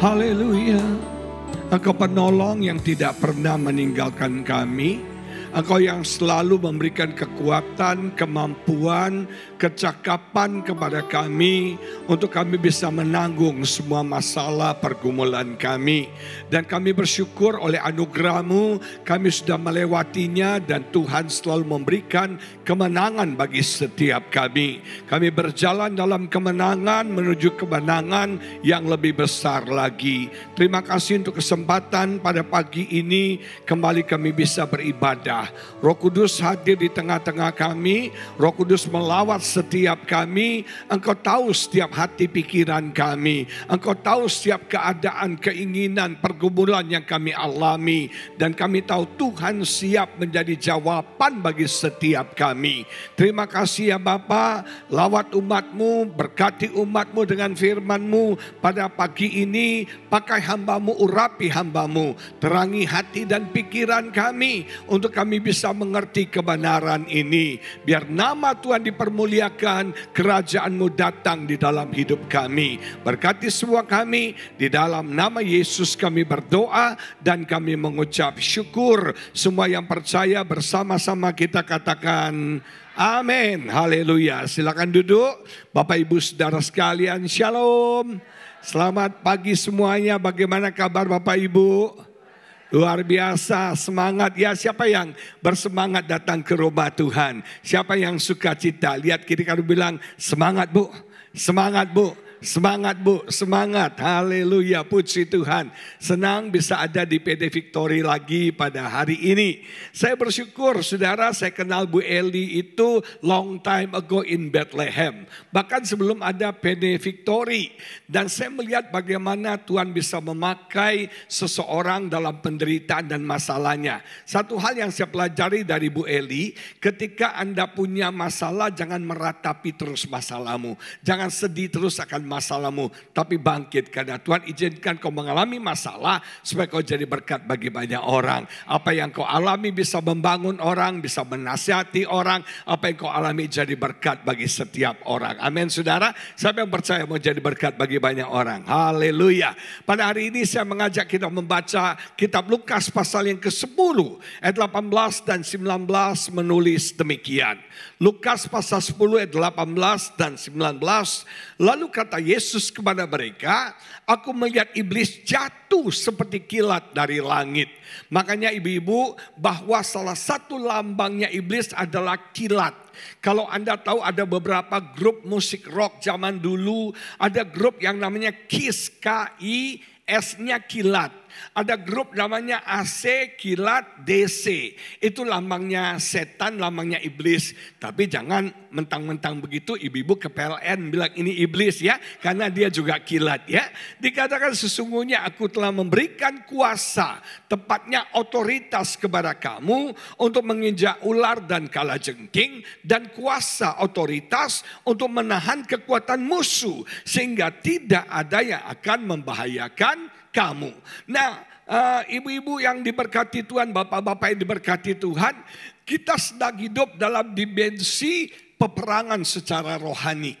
Haleluya. Engkau penolong yang tidak pernah meninggalkan kami Engkau yang selalu memberikan kekuatan, kemampuan, kecakapan kepada kami untuk kami bisa menanggung semua masalah pergumulan kami. Dan kami bersyukur oleh anugerahmu kami sudah melewatinya dan Tuhan selalu memberikan kemenangan bagi setiap kami. Kami berjalan dalam kemenangan menuju kemenangan yang lebih besar lagi. Terima kasih untuk kesempatan pada pagi ini kembali kami bisa beribadah berkah. Roh Kudus hadir di tengah-tengah kami, Roh Kudus melawat setiap kami. Engkau tahu setiap hati pikiran kami, Engkau tahu setiap keadaan, keinginan, pergumulan yang kami alami dan kami tahu Tuhan siap menjadi jawaban bagi setiap kami. Terima kasih ya Bapa, lawat umatmu, berkati umatmu dengan firmanmu pada pagi ini, pakai hambamu, urapi hambamu, terangi hati dan pikiran kami untuk kami kami bisa mengerti kebenaran ini. Biar nama Tuhan dipermuliakan, kerajaanMu datang di dalam hidup kami. Berkati semua kami, di dalam nama Yesus kami berdoa dan kami mengucap syukur. Semua yang percaya bersama-sama kita katakan amin. Haleluya. Silakan duduk. Bapak Ibu Saudara sekalian, Shalom. Selamat pagi semuanya. Bagaimana kabar Bapak Ibu? Luar biasa semangat. Ya siapa yang bersemangat datang ke rumah Tuhan? Siapa yang suka cita? Lihat kiri kamu bilang semangat bu. Semangat bu Semangat Bu, semangat. Haleluya, puji Tuhan. Senang bisa ada di PD Victory lagi pada hari ini. Saya bersyukur saudara saya kenal Bu Eli itu long time ago in Bethlehem. Bahkan sebelum ada PD Victory. Dan saya melihat bagaimana Tuhan bisa memakai seseorang dalam penderitaan dan masalahnya. Satu hal yang saya pelajari dari Bu Eli, ketika Anda punya masalah jangan meratapi terus masalahmu. Jangan sedih terus akan masalahmu. Tapi bangkit karena Tuhan izinkan kau mengalami masalah supaya kau jadi berkat bagi banyak orang. Apa yang kau alami bisa membangun orang, bisa menasihati orang. Apa yang kau alami jadi berkat bagi setiap orang. Amin saudara. Siapa yang percaya mau jadi berkat bagi banyak orang. Haleluya. Pada hari ini saya mengajak kita membaca kitab Lukas pasal yang ke-10 ayat 18 dan 19 menulis demikian. Lukas pasal 10 ayat 18 dan 19 lalu kata Yesus kepada mereka, aku melihat iblis jatuh seperti kilat dari langit. Makanya ibu-ibu bahwa salah satu lambangnya iblis adalah kilat. Kalau Anda tahu ada beberapa grup musik rock zaman dulu, ada grup yang namanya Kiss, K-I, S-nya kilat ada grup namanya AC Kilat DC. Itu lambangnya setan, lambangnya iblis. Tapi jangan mentang-mentang begitu ibu-ibu ke PLN bilang ini iblis ya. Karena dia juga kilat ya. Dikatakan sesungguhnya aku telah memberikan kuasa. Tepatnya otoritas kepada kamu untuk menginjak ular dan kala jengking Dan kuasa otoritas untuk menahan kekuatan musuh. Sehingga tidak ada yang akan membahayakan kamu. Nah, eh, ibu-ibu uh, yang diberkati Tuhan, bapak-bapak yang diberkati Tuhan, kita sedang hidup dalam dimensi peperangan secara rohani.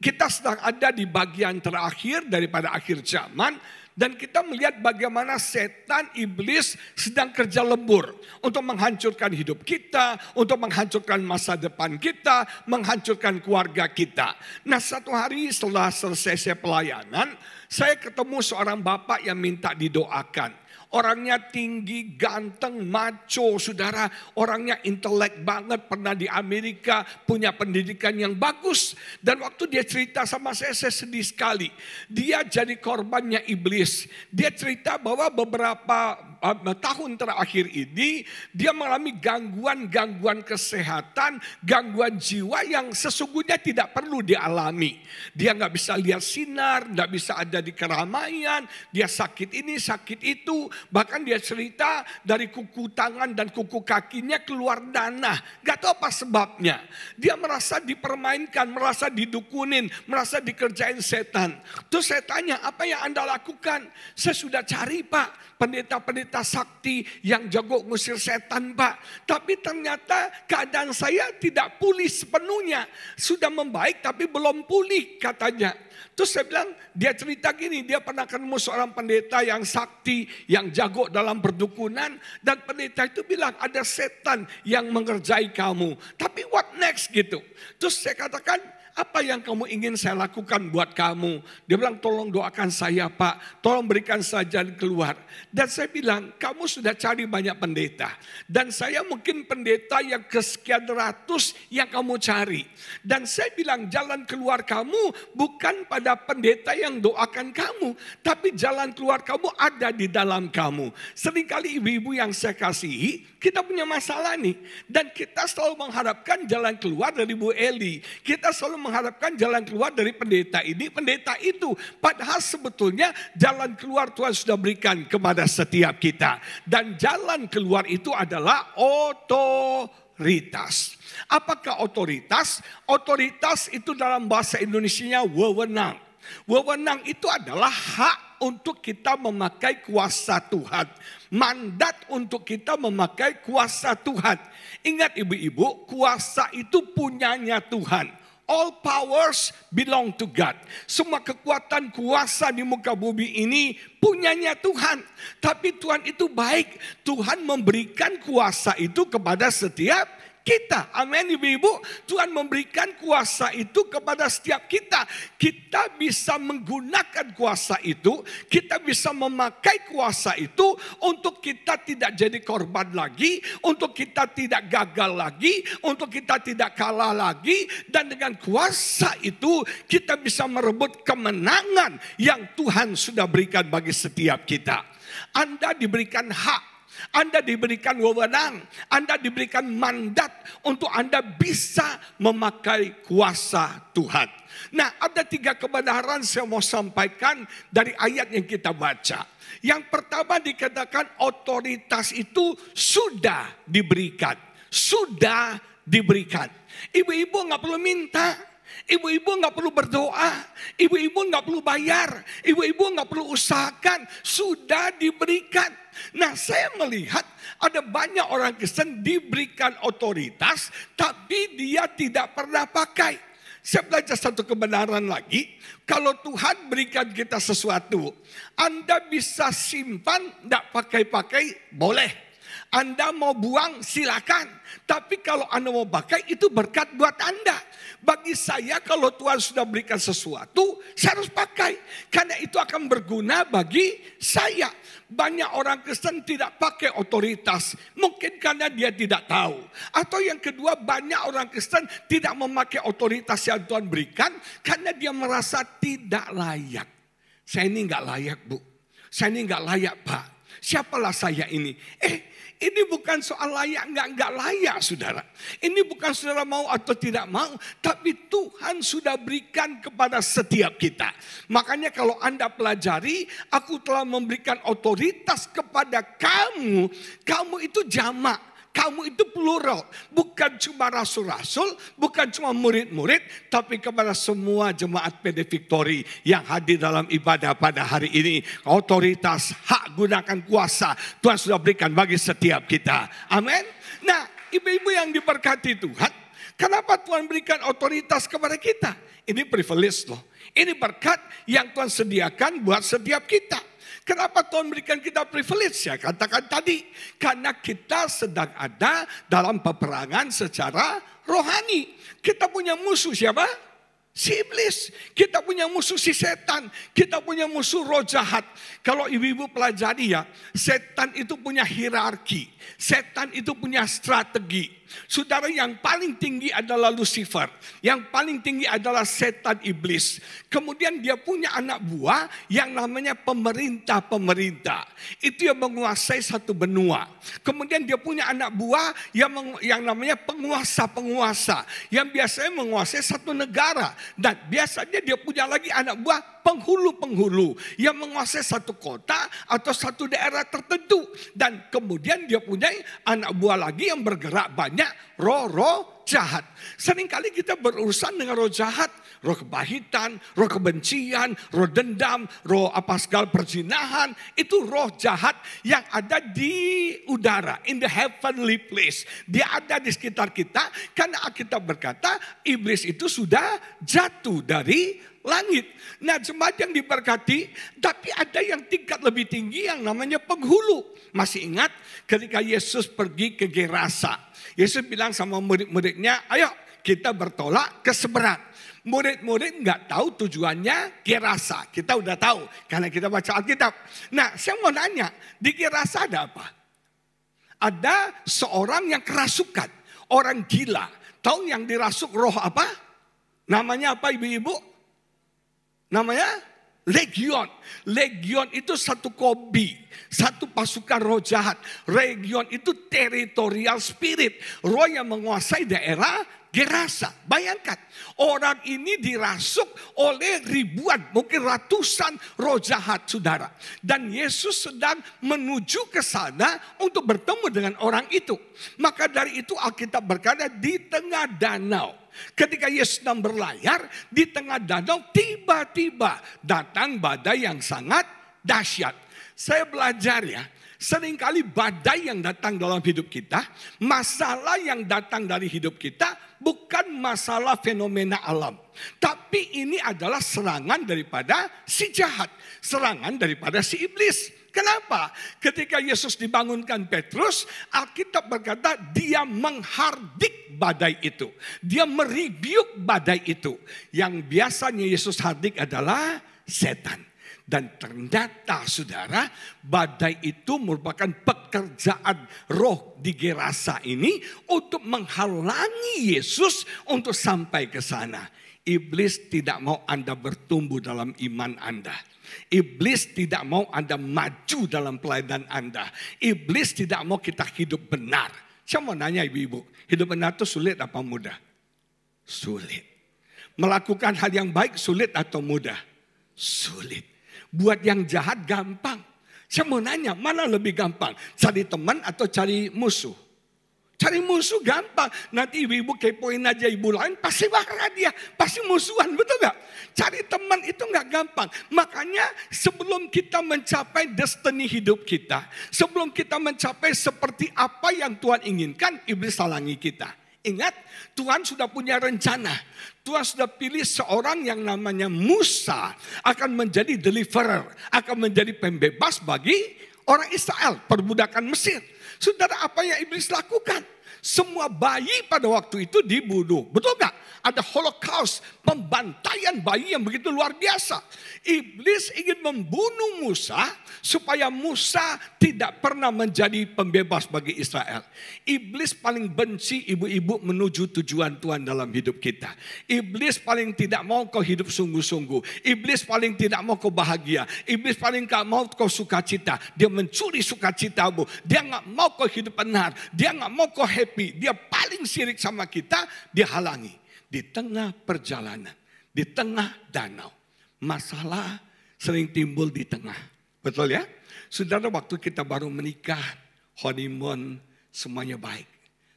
Kita sedang ada di bagian terakhir daripada akhir zaman dan kita melihat bagaimana setan iblis sedang kerja lembur untuk menghancurkan hidup kita, untuk menghancurkan masa depan kita, menghancurkan keluarga kita. Nah, satu hari setelah selesai saya pelayanan, saya ketemu seorang bapak yang minta didoakan. Orangnya tinggi, ganteng, maco, saudara. Orangnya intelek banget, pernah di Amerika, punya pendidikan yang bagus. Dan waktu dia cerita sama saya, saya sedih sekali. Dia jadi korbannya iblis. Dia cerita bahwa beberapa eh, tahun terakhir ini dia mengalami gangguan-gangguan kesehatan, gangguan jiwa yang sesungguhnya tidak perlu dialami. Dia nggak bisa lihat sinar, nggak bisa ada di keramaian, dia sakit ini, sakit itu, Bahkan dia cerita dari kuku tangan dan kuku kakinya keluar danah. Gak tahu apa sebabnya. Dia merasa dipermainkan, merasa didukunin, merasa dikerjain setan. Terus saya tanya, apa yang Anda lakukan? Saya sudah cari pak, pendeta-pendeta sakti yang jago ngusir setan pak. Tapi ternyata keadaan saya tidak pulih sepenuhnya. Sudah membaik tapi belum pulih katanya. Terus saya bilang, dia cerita gini, dia pernah ketemu seorang pendeta yang sakti, yang jago dalam perdukunan. Dan pendeta itu bilang, ada setan yang mengerjai kamu. Tapi what next gitu. Terus saya katakan, apa yang kamu ingin saya lakukan buat kamu? Dia bilang, tolong doakan saya pak, tolong berikan saja keluar. Dan saya bilang, kamu sudah cari banyak pendeta. Dan saya mungkin pendeta yang kesekian ratus yang kamu cari. Dan saya bilang, jalan keluar kamu bukan pada pendeta yang doakan kamu. Tapi jalan keluar kamu ada di dalam kamu. Seringkali ibu-ibu yang saya kasihi, kita punya masalah nih. Dan kita selalu mengharapkan jalan keluar dari Bu Eli. Kita selalu mengharapkan jalan keluar dari pendeta ini, pendeta itu. Padahal sebetulnya jalan keluar Tuhan sudah berikan kepada setiap kita. Dan jalan keluar itu adalah otoritas. Apakah otoritas? Otoritas itu dalam bahasa Indonesia wewenang. Wewenang itu adalah hak untuk kita memakai kuasa Tuhan. Mandat untuk kita memakai kuasa Tuhan. Ingat ibu-ibu, kuasa itu punyanya Tuhan. All powers belong to God. Semua kekuatan kuasa di muka bumi ini punyanya Tuhan. Tapi Tuhan itu baik. Tuhan memberikan kuasa itu kepada setiap kita. Amin ibu-ibu. Tuhan memberikan kuasa itu kepada setiap kita. Kita bisa menggunakan kuasa itu. Kita bisa memakai kuasa itu. Untuk kita tidak jadi korban lagi. Untuk kita tidak gagal lagi. Untuk kita tidak kalah lagi. Dan dengan kuasa itu kita bisa merebut kemenangan yang Tuhan sudah berikan bagi setiap kita. Anda diberikan hak anda diberikan wewenang, Anda diberikan mandat untuk Anda bisa memakai kuasa Tuhan. Nah, ada tiga kebenaran saya mau sampaikan dari ayat yang kita baca. Yang pertama dikatakan otoritas itu sudah diberikan. Sudah diberikan. Ibu-ibu nggak perlu minta, Ibu-ibu nggak perlu berdoa, ibu-ibu nggak perlu bayar, ibu-ibu nggak perlu usahakan, sudah diberikan. Nah saya melihat ada banyak orang Kristen diberikan otoritas, tapi dia tidak pernah pakai. Saya belajar satu kebenaran lagi, kalau Tuhan berikan kita sesuatu, Anda bisa simpan, tidak pakai-pakai, boleh. Anda mau buang silakan. Tapi kalau Anda mau pakai itu berkat buat Anda. Bagi saya kalau Tuhan sudah berikan sesuatu, saya harus pakai. Karena itu akan berguna bagi saya. Banyak orang Kristen tidak pakai otoritas. Mungkin karena dia tidak tahu. Atau yang kedua banyak orang Kristen tidak memakai otoritas yang Tuhan berikan. Karena dia merasa tidak layak. Saya ini nggak layak bu. Saya ini nggak layak pak. Siapalah saya ini? Eh ini bukan soal layak, nggak nggak layak saudara. Ini bukan saudara mau atau tidak mau, tapi Tuhan sudah berikan kepada setiap kita. Makanya kalau Anda pelajari, aku telah memberikan otoritas kepada kamu, kamu itu jamak. Kamu itu plural. Bukan cuma rasul-rasul, bukan cuma murid-murid, tapi kepada semua jemaat PD Victory yang hadir dalam ibadah pada hari ini. Otoritas, hak gunakan kuasa Tuhan sudah berikan bagi setiap kita. Amin. Nah, ibu-ibu yang diberkati Tuhan, kenapa Tuhan berikan otoritas kepada kita? Ini privilege loh. Ini berkat yang Tuhan sediakan buat setiap kita. Kenapa Tuhan berikan kita privilege? Ya katakan tadi, karena kita sedang ada dalam peperangan secara rohani. Kita punya musuh siapa? Si iblis, kita punya musuh si setan, kita punya musuh roh jahat. Kalau ibu-ibu pelajari ya, setan itu punya hierarki, setan itu punya strategi. Saudara yang paling tinggi adalah Lucifer. Yang paling tinggi adalah setan iblis. Kemudian dia punya anak buah yang namanya pemerintah-pemerintah. Itu yang menguasai satu benua. Kemudian dia punya anak buah yang yang namanya penguasa-penguasa. Yang biasanya menguasai satu negara. Dan biasanya dia punya lagi anak buah penghulu-penghulu yang menguasai satu kota atau satu daerah tertentu dan kemudian dia punya anak buah lagi yang bergerak banyak banyak roh-roh jahat. Seringkali kita berurusan dengan roh jahat, roh kebahitan, roh kebencian, roh dendam, roh apa segala perzinahan, itu roh jahat yang ada di udara, in the heavenly place. Dia ada di sekitar kita karena kita berkata iblis itu sudah jatuh dari langit. Nah jemaat yang diberkati, tapi ada yang tingkat lebih tinggi yang namanya penghulu. Masih ingat ketika Yesus pergi ke Gerasa, Yesus bilang sama murid-muridnya, ayo kita bertolak ke seberang. Murid-murid nggak tahu tujuannya Kirasa. Kita udah tahu karena kita baca Alkitab. Nah, saya mau nanya, di Kirasa ada apa? Ada seorang yang kerasukan, orang gila. Tahu yang dirasuk roh apa? Namanya apa ibu-ibu? Namanya Legion. Legion itu satu kobi, satu pasukan roh jahat. Legion itu teritorial spirit, roh yang menguasai daerah Gerasa. Bayangkan, orang ini dirasuk oleh ribuan, mungkin ratusan roh jahat saudara. Dan Yesus sedang menuju ke sana untuk bertemu dengan orang itu. Maka dari itu Alkitab berkata di tengah danau. Ketika Yesus sedang berlayar, di tengah danau tiba-tiba datang badai yang sangat dahsyat. Saya belajar ya, Seringkali badai yang datang dalam hidup kita, masalah yang datang dari hidup kita bukan masalah fenomena alam. Tapi ini adalah serangan daripada si jahat, serangan daripada si iblis. Kenapa? Ketika Yesus dibangunkan Petrus, Alkitab berkata dia menghardik badai itu. Dia meribiuk badai itu. Yang biasanya Yesus hardik adalah setan. Dan ternyata saudara, badai itu merupakan pekerjaan roh di Gerasa ini untuk menghalangi Yesus untuk sampai ke sana. Iblis tidak mau Anda bertumbuh dalam iman Anda. Iblis tidak mau Anda maju dalam pelayanan Anda. Iblis tidak mau kita hidup benar. Saya mau nanya ibu-ibu, hidup benar itu sulit apa mudah? Sulit. Melakukan hal yang baik sulit atau mudah? Sulit. Buat yang jahat gampang. Saya mau nanya, mana lebih gampang? Cari teman atau cari musuh? Cari musuh gampang. Nanti ibu-ibu kepoin aja ibu lain, pasti marah dia. Pasti musuhan, betul gak? Cari teman itu gak gampang. Makanya sebelum kita mencapai destiny hidup kita, sebelum kita mencapai seperti apa yang Tuhan inginkan, iblis salangi kita. Ingat, Tuhan sudah punya rencana. Tuhan sudah pilih seorang yang namanya Musa akan menjadi deliverer, akan menjadi pembebas bagi orang Israel, perbudakan Mesir. Saudara, apa yang iblis lakukan? Semua bayi pada waktu itu dibunuh. Betul nggak? Ada holocaust, pembantaian bayi yang begitu luar biasa. Iblis ingin membunuh Musa supaya Musa tidak pernah menjadi pembebas bagi Israel. Iblis paling benci ibu-ibu menuju tujuan Tuhan dalam hidup kita. Iblis paling tidak mau kau hidup sungguh-sungguh. Iblis paling tidak mau kau bahagia. Iblis paling gak mau kau sukacita. Dia mencuri sukacitamu. Dia nggak mau kau hidup benar. Dia nggak mau kau happy happy, dia paling sirik sama kita, dia halangi. Di tengah perjalanan, di tengah danau. Masalah sering timbul di tengah. Betul ya? Saudara waktu kita baru menikah, honeymoon, semuanya baik.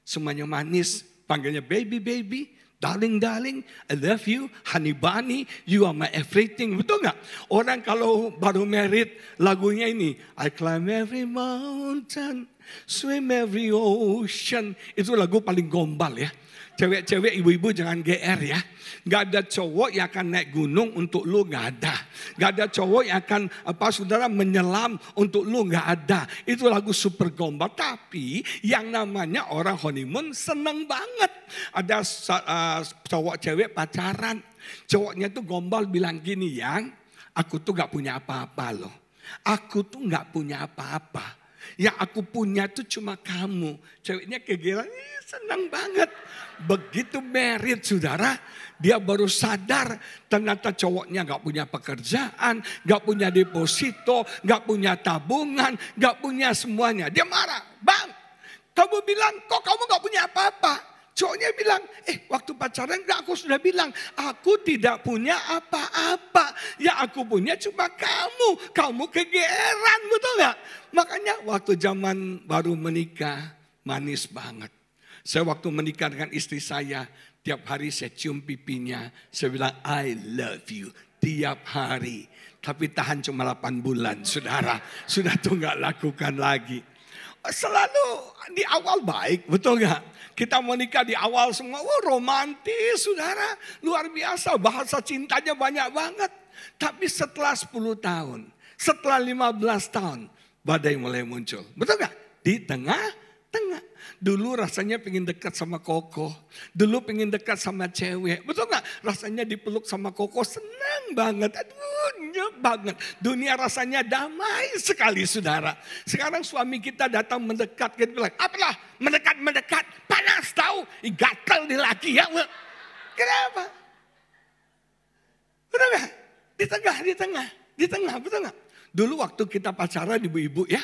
Semuanya manis, panggilnya baby-baby. Darling, darling, I love you. Honey bunny, you are my everything. Betul nggak? Orang kalau baru married lagunya ini. I climb every mountain, swim every ocean. Itu lagu paling gombal ya. Cewek-cewek ibu-ibu jangan GR ya. Gak ada cowok yang akan naik gunung untuk lu gak ada. Gak ada cowok yang akan apa saudara menyelam untuk lu gak ada. Itu lagu super gombal. Tapi yang namanya orang honeymoon seneng banget. Ada eh, cowok cewek pacaran. Cowoknya tuh gombal bilang gini ya, aku tuh gak punya apa-apa loh. Aku tuh gak punya apa-apa ya aku punya tuh cuma kamu. Ceweknya kegeran, senang banget. Begitu merit saudara, dia baru sadar ternyata cowoknya gak punya pekerjaan, gak punya deposito, gak punya tabungan, gak punya semuanya. Dia marah, bang kamu bilang kok kamu gak punya apa-apa. Cowoknya bilang, eh waktu pacaran enggak aku sudah bilang, aku tidak punya apa-apa. Ya aku punya cuma kamu, kamu kegeran, betul gak? Makanya waktu zaman baru menikah, manis banget. Saya waktu menikah dengan istri saya, tiap hari saya cium pipinya, saya bilang I love you tiap hari. Tapi tahan cuma 8 bulan, saudara. Sudah tuh gak lakukan lagi. Selalu di awal baik, betul gak? Kita menikah di awal semua, wah romantis saudara. Luar biasa, bahasa cintanya banyak banget. Tapi setelah 10 tahun, setelah 15 tahun, badai mulai muncul. Betul gak? Di tengah Tengah. Dulu rasanya pengen dekat sama Koko. Dulu pengen dekat sama cewek. Betul nggak? Rasanya dipeluk sama Koko senang banget. Aduh, nyep banget. Dunia rasanya damai sekali saudara. Sekarang suami kita datang mendekat. Kita bilang, apalah mendekat, mendekat. Panas tahu. Gatel di laki ya. Kenapa? Betul nggak? Di tengah, di tengah. Di tengah, betul nggak? Dulu waktu kita pacaran ibu-ibu ya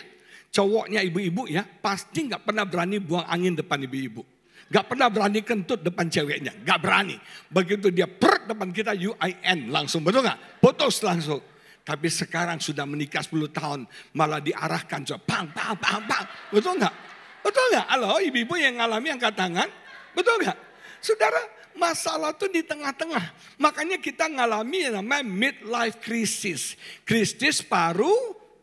cowoknya ibu-ibu ya pasti nggak pernah berani buang angin depan ibu-ibu. Gak pernah berani kentut depan ceweknya. Gak berani. Begitu dia per depan kita UIN langsung. Betul gak? Putus langsung. Tapi sekarang sudah menikah 10 tahun. Malah diarahkan. Pang, pang, pang, pang. Betul gak? Betul gak? Halo ibu-ibu yang ngalami angkat tangan. Betul gak? Saudara, masalah tuh di tengah-tengah. Makanya kita ngalami yang namanya midlife crisis. Krisis paru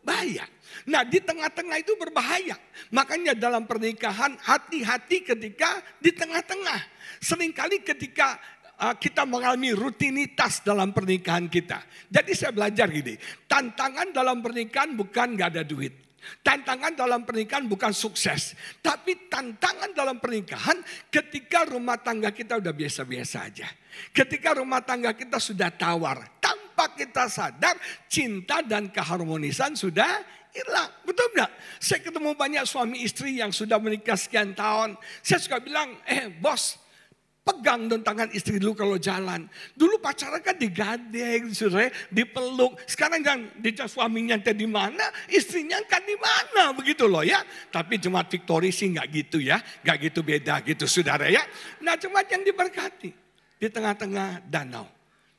bayar. Nah di tengah-tengah itu berbahaya. Makanya dalam pernikahan hati-hati ketika di tengah-tengah. Seringkali ketika uh, kita mengalami rutinitas dalam pernikahan kita. Jadi saya belajar gini, tantangan dalam pernikahan bukan gak ada duit. Tantangan dalam pernikahan bukan sukses, tapi tantangan dalam pernikahan ketika rumah tangga kita udah biasa-biasa aja. Ketika rumah tangga kita sudah tawar, tanpa kita sadar cinta dan keharmonisan sudah hilang. Betul nggak? Saya ketemu banyak suami istri yang sudah menikah sekian tahun. Saya suka bilang, eh bos, pegang dong tangan istri dulu kalau jalan. Dulu pacaran kan digadeng, sore, dipeluk. Sekarang kan dicas suaminya di mana, istrinya kan di mana begitu loh ya. Tapi jemaat Victoria sih nggak gitu ya, nggak gitu beda gitu saudara ya. Nah jemaat yang diberkati di tengah-tengah danau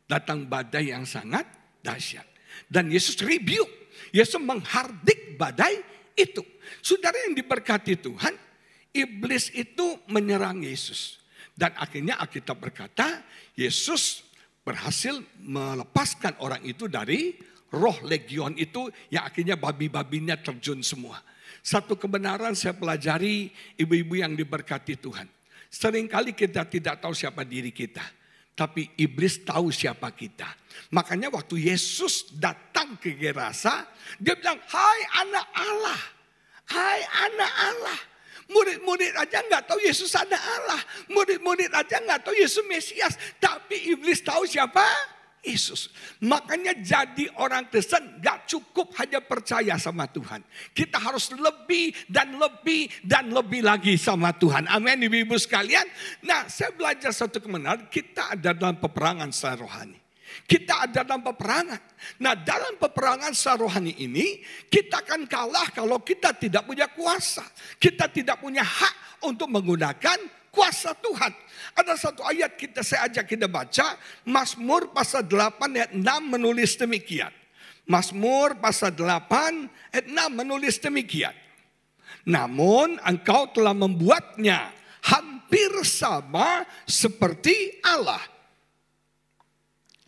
datang badai yang sangat dahsyat dan Yesus rebuke Yesus menghardik badai itu. Saudara yang diberkati Tuhan, iblis itu menyerang Yesus. Dan akhirnya Alkitab berkata, Yesus berhasil melepaskan orang itu dari roh legion itu yang akhirnya babi-babinya terjun semua. Satu kebenaran saya pelajari ibu-ibu yang diberkati Tuhan. Seringkali kita tidak tahu siapa diri kita tapi iblis tahu siapa kita. Makanya waktu Yesus datang ke Gerasa, dia bilang, "Hai anak Allah. Hai anak Allah." Murid-murid aja nggak tahu Yesus anak Allah. Murid-murid aja nggak tahu Yesus Mesias. Tapi iblis tahu siapa? Yesus. Makanya jadi orang Kristen gak cukup hanya percaya sama Tuhan. Kita harus lebih dan lebih dan lebih lagi sama Tuhan. Amin ibu-ibu sekalian. Nah saya belajar satu kebenaran kita ada dalam peperangan secara rohani. Kita ada dalam peperangan. Nah dalam peperangan secara rohani ini kita akan kalah kalau kita tidak punya kuasa. Kita tidak punya hak untuk menggunakan kuasa Tuhan. Ada satu ayat kita saya ajak kita baca, Mazmur pasal 8 ayat 6 menulis demikian. Mazmur pasal 8 ayat 6 menulis demikian. Namun engkau telah membuatnya hampir sama seperti Allah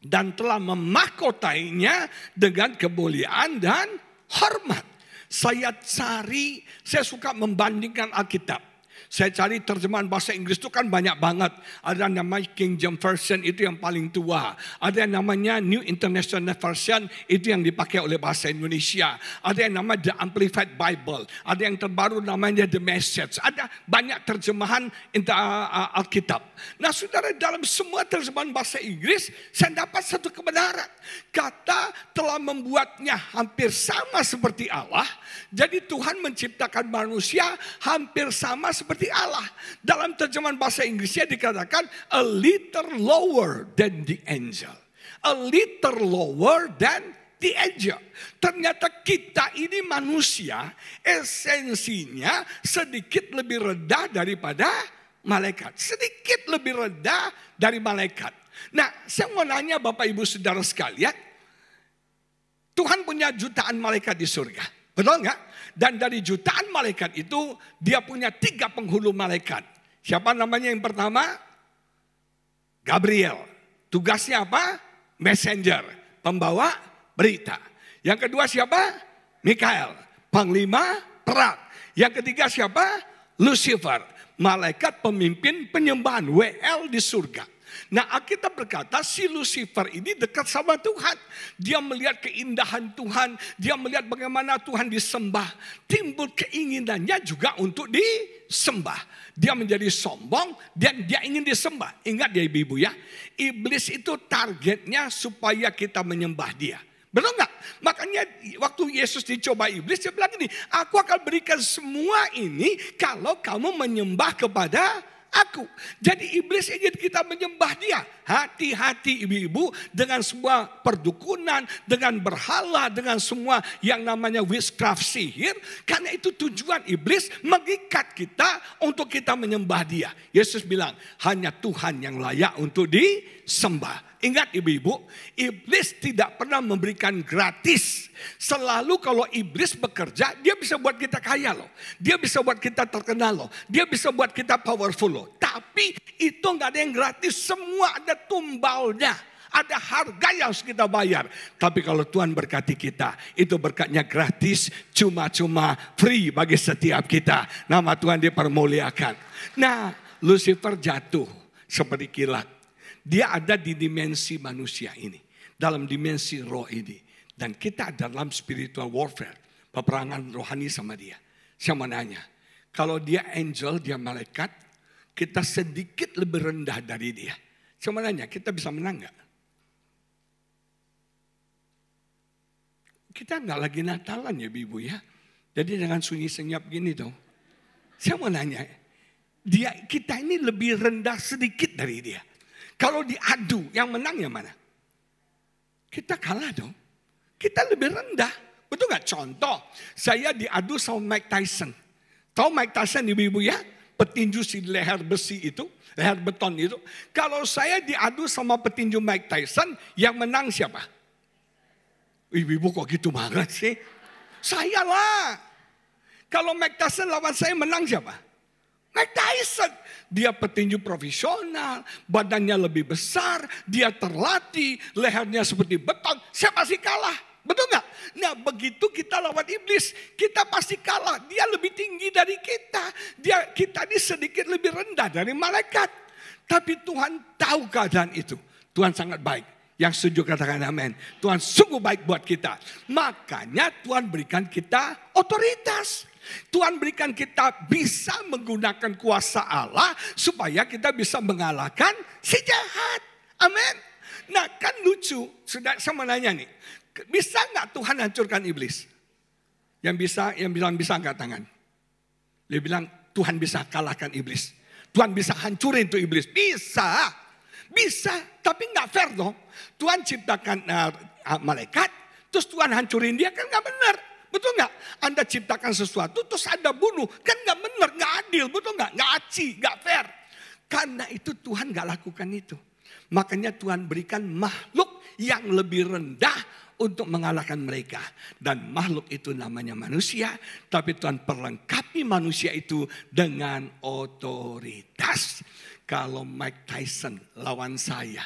dan telah memahkotainya dengan kemuliaan dan hormat. Saya cari, saya suka membandingkan Alkitab. Saya cari terjemahan bahasa Inggris itu kan banyak banget. Ada yang namanya King James Version itu yang paling tua. Ada yang namanya New International Version itu yang dipakai oleh bahasa Indonesia. Ada yang namanya The Amplified Bible. Ada yang terbaru namanya The Message. Ada banyak terjemahan Alkitab. Nah saudara dalam semua terjemahan bahasa Inggris saya dapat satu kebenaran. Kata telah membuatnya hampir sama seperti Allah. Jadi Tuhan menciptakan manusia hampir sama seperti seperti Allah. Dalam terjemahan bahasa Inggrisnya dikatakan a little lower than the angel. A little lower than the angel. Ternyata kita ini manusia esensinya sedikit lebih rendah daripada malaikat. Sedikit lebih rendah dari malaikat. Nah saya mau nanya Bapak Ibu Saudara sekalian. Tuhan punya jutaan malaikat di surga. Betul nggak? Dan dari jutaan malaikat itu dia punya tiga penghulu malaikat. Siapa namanya yang pertama? Gabriel. Tugasnya apa? Messenger, pembawa berita. Yang kedua siapa? Mikael, panglima perang. Yang ketiga siapa? Lucifer, malaikat pemimpin penyembahan WL di surga. Nah kita berkata si Lucifer ini dekat sama Tuhan. Dia melihat keindahan Tuhan. Dia melihat bagaimana Tuhan disembah. Timbul keinginannya juga untuk disembah. Dia menjadi sombong dan dia ingin disembah. Ingat ya ibu-ibu ya. Iblis itu targetnya supaya kita menyembah dia. Benar nggak? Makanya waktu Yesus dicoba iblis, dia bilang ini, aku akan berikan semua ini kalau kamu menyembah kepada aku. Jadi iblis ingin kita menyembah dia. Hati-hati ibu-ibu dengan semua perdukunan, dengan berhala, dengan semua yang namanya witchcraft sihir. Karena itu tujuan iblis mengikat kita untuk kita menyembah dia. Yesus bilang hanya Tuhan yang layak untuk disembah. Ingat ibu-ibu, iblis tidak pernah memberikan gratis. Selalu kalau iblis bekerja, dia bisa buat kita kaya loh. Dia bisa buat kita terkenal loh. Dia bisa buat kita powerful loh. Tapi itu nggak ada yang gratis, semua ada tumbalnya. Ada harga yang harus kita bayar. Tapi kalau Tuhan berkati kita, itu berkatnya gratis, cuma-cuma free bagi setiap kita. Nama Tuhan dipermuliakan. Nah, Lucifer jatuh seperti kilat dia ada di dimensi manusia ini. Dalam dimensi roh ini. Dan kita dalam spiritual warfare. Peperangan rohani sama dia. Saya mau nanya. Kalau dia angel, dia malaikat. Kita sedikit lebih rendah dari dia. Saya mau nanya, kita bisa menang nggak? Kita nggak lagi Natalan ya, Ibu ya. Jadi dengan sunyi senyap gini dong. Saya mau nanya, dia kita ini lebih rendah sedikit dari dia. Kalau diadu, yang menang yang mana? Kita kalah dong. Kita lebih rendah. Betul gak? Contoh, saya diadu sama Mike Tyson. Tahu Mike Tyson ibu-ibu ya? Petinju si leher besi itu, leher beton itu. Kalau saya diadu sama petinju Mike Tyson, yang menang siapa? Ibu-ibu kok gitu banget sih? Saya lah. Kalau Mike Tyson lawan saya menang siapa? Mike Tyson dia petinju profesional, badannya lebih besar, dia terlatih, lehernya seperti beton, saya pasti kalah. Betul nggak? Nah begitu kita lawan iblis, kita pasti kalah. Dia lebih tinggi dari kita. Dia kita ini sedikit lebih rendah dari malaikat. Tapi Tuhan tahu keadaan itu. Tuhan sangat baik. Yang setuju katakan amin. Tuhan sungguh baik buat kita. Makanya Tuhan berikan kita otoritas. Tuhan berikan kita bisa menggunakan kuasa Allah supaya kita bisa mengalahkan si jahat. Amin. Nah kan lucu, sudah saya mau nanya nih, bisa nggak Tuhan hancurkan iblis? Yang bisa, yang bilang bisa nggak tangan? Dia bilang Tuhan bisa kalahkan iblis. Tuhan bisa hancurin tuh iblis. Bisa. Bisa, tapi nggak fair dong. Tuhan ciptakan uh, malaikat, terus Tuhan hancurin dia kan nggak benar. Betul nggak? Anda ciptakan sesuatu terus Anda bunuh. Kan nggak benar, nggak adil. Betul nggak? Nggak aci, nggak fair. Karena itu Tuhan nggak lakukan itu. Makanya Tuhan berikan makhluk yang lebih rendah untuk mengalahkan mereka. Dan makhluk itu namanya manusia. Tapi Tuhan perlengkapi manusia itu dengan otoritas. Kalau Mike Tyson lawan saya,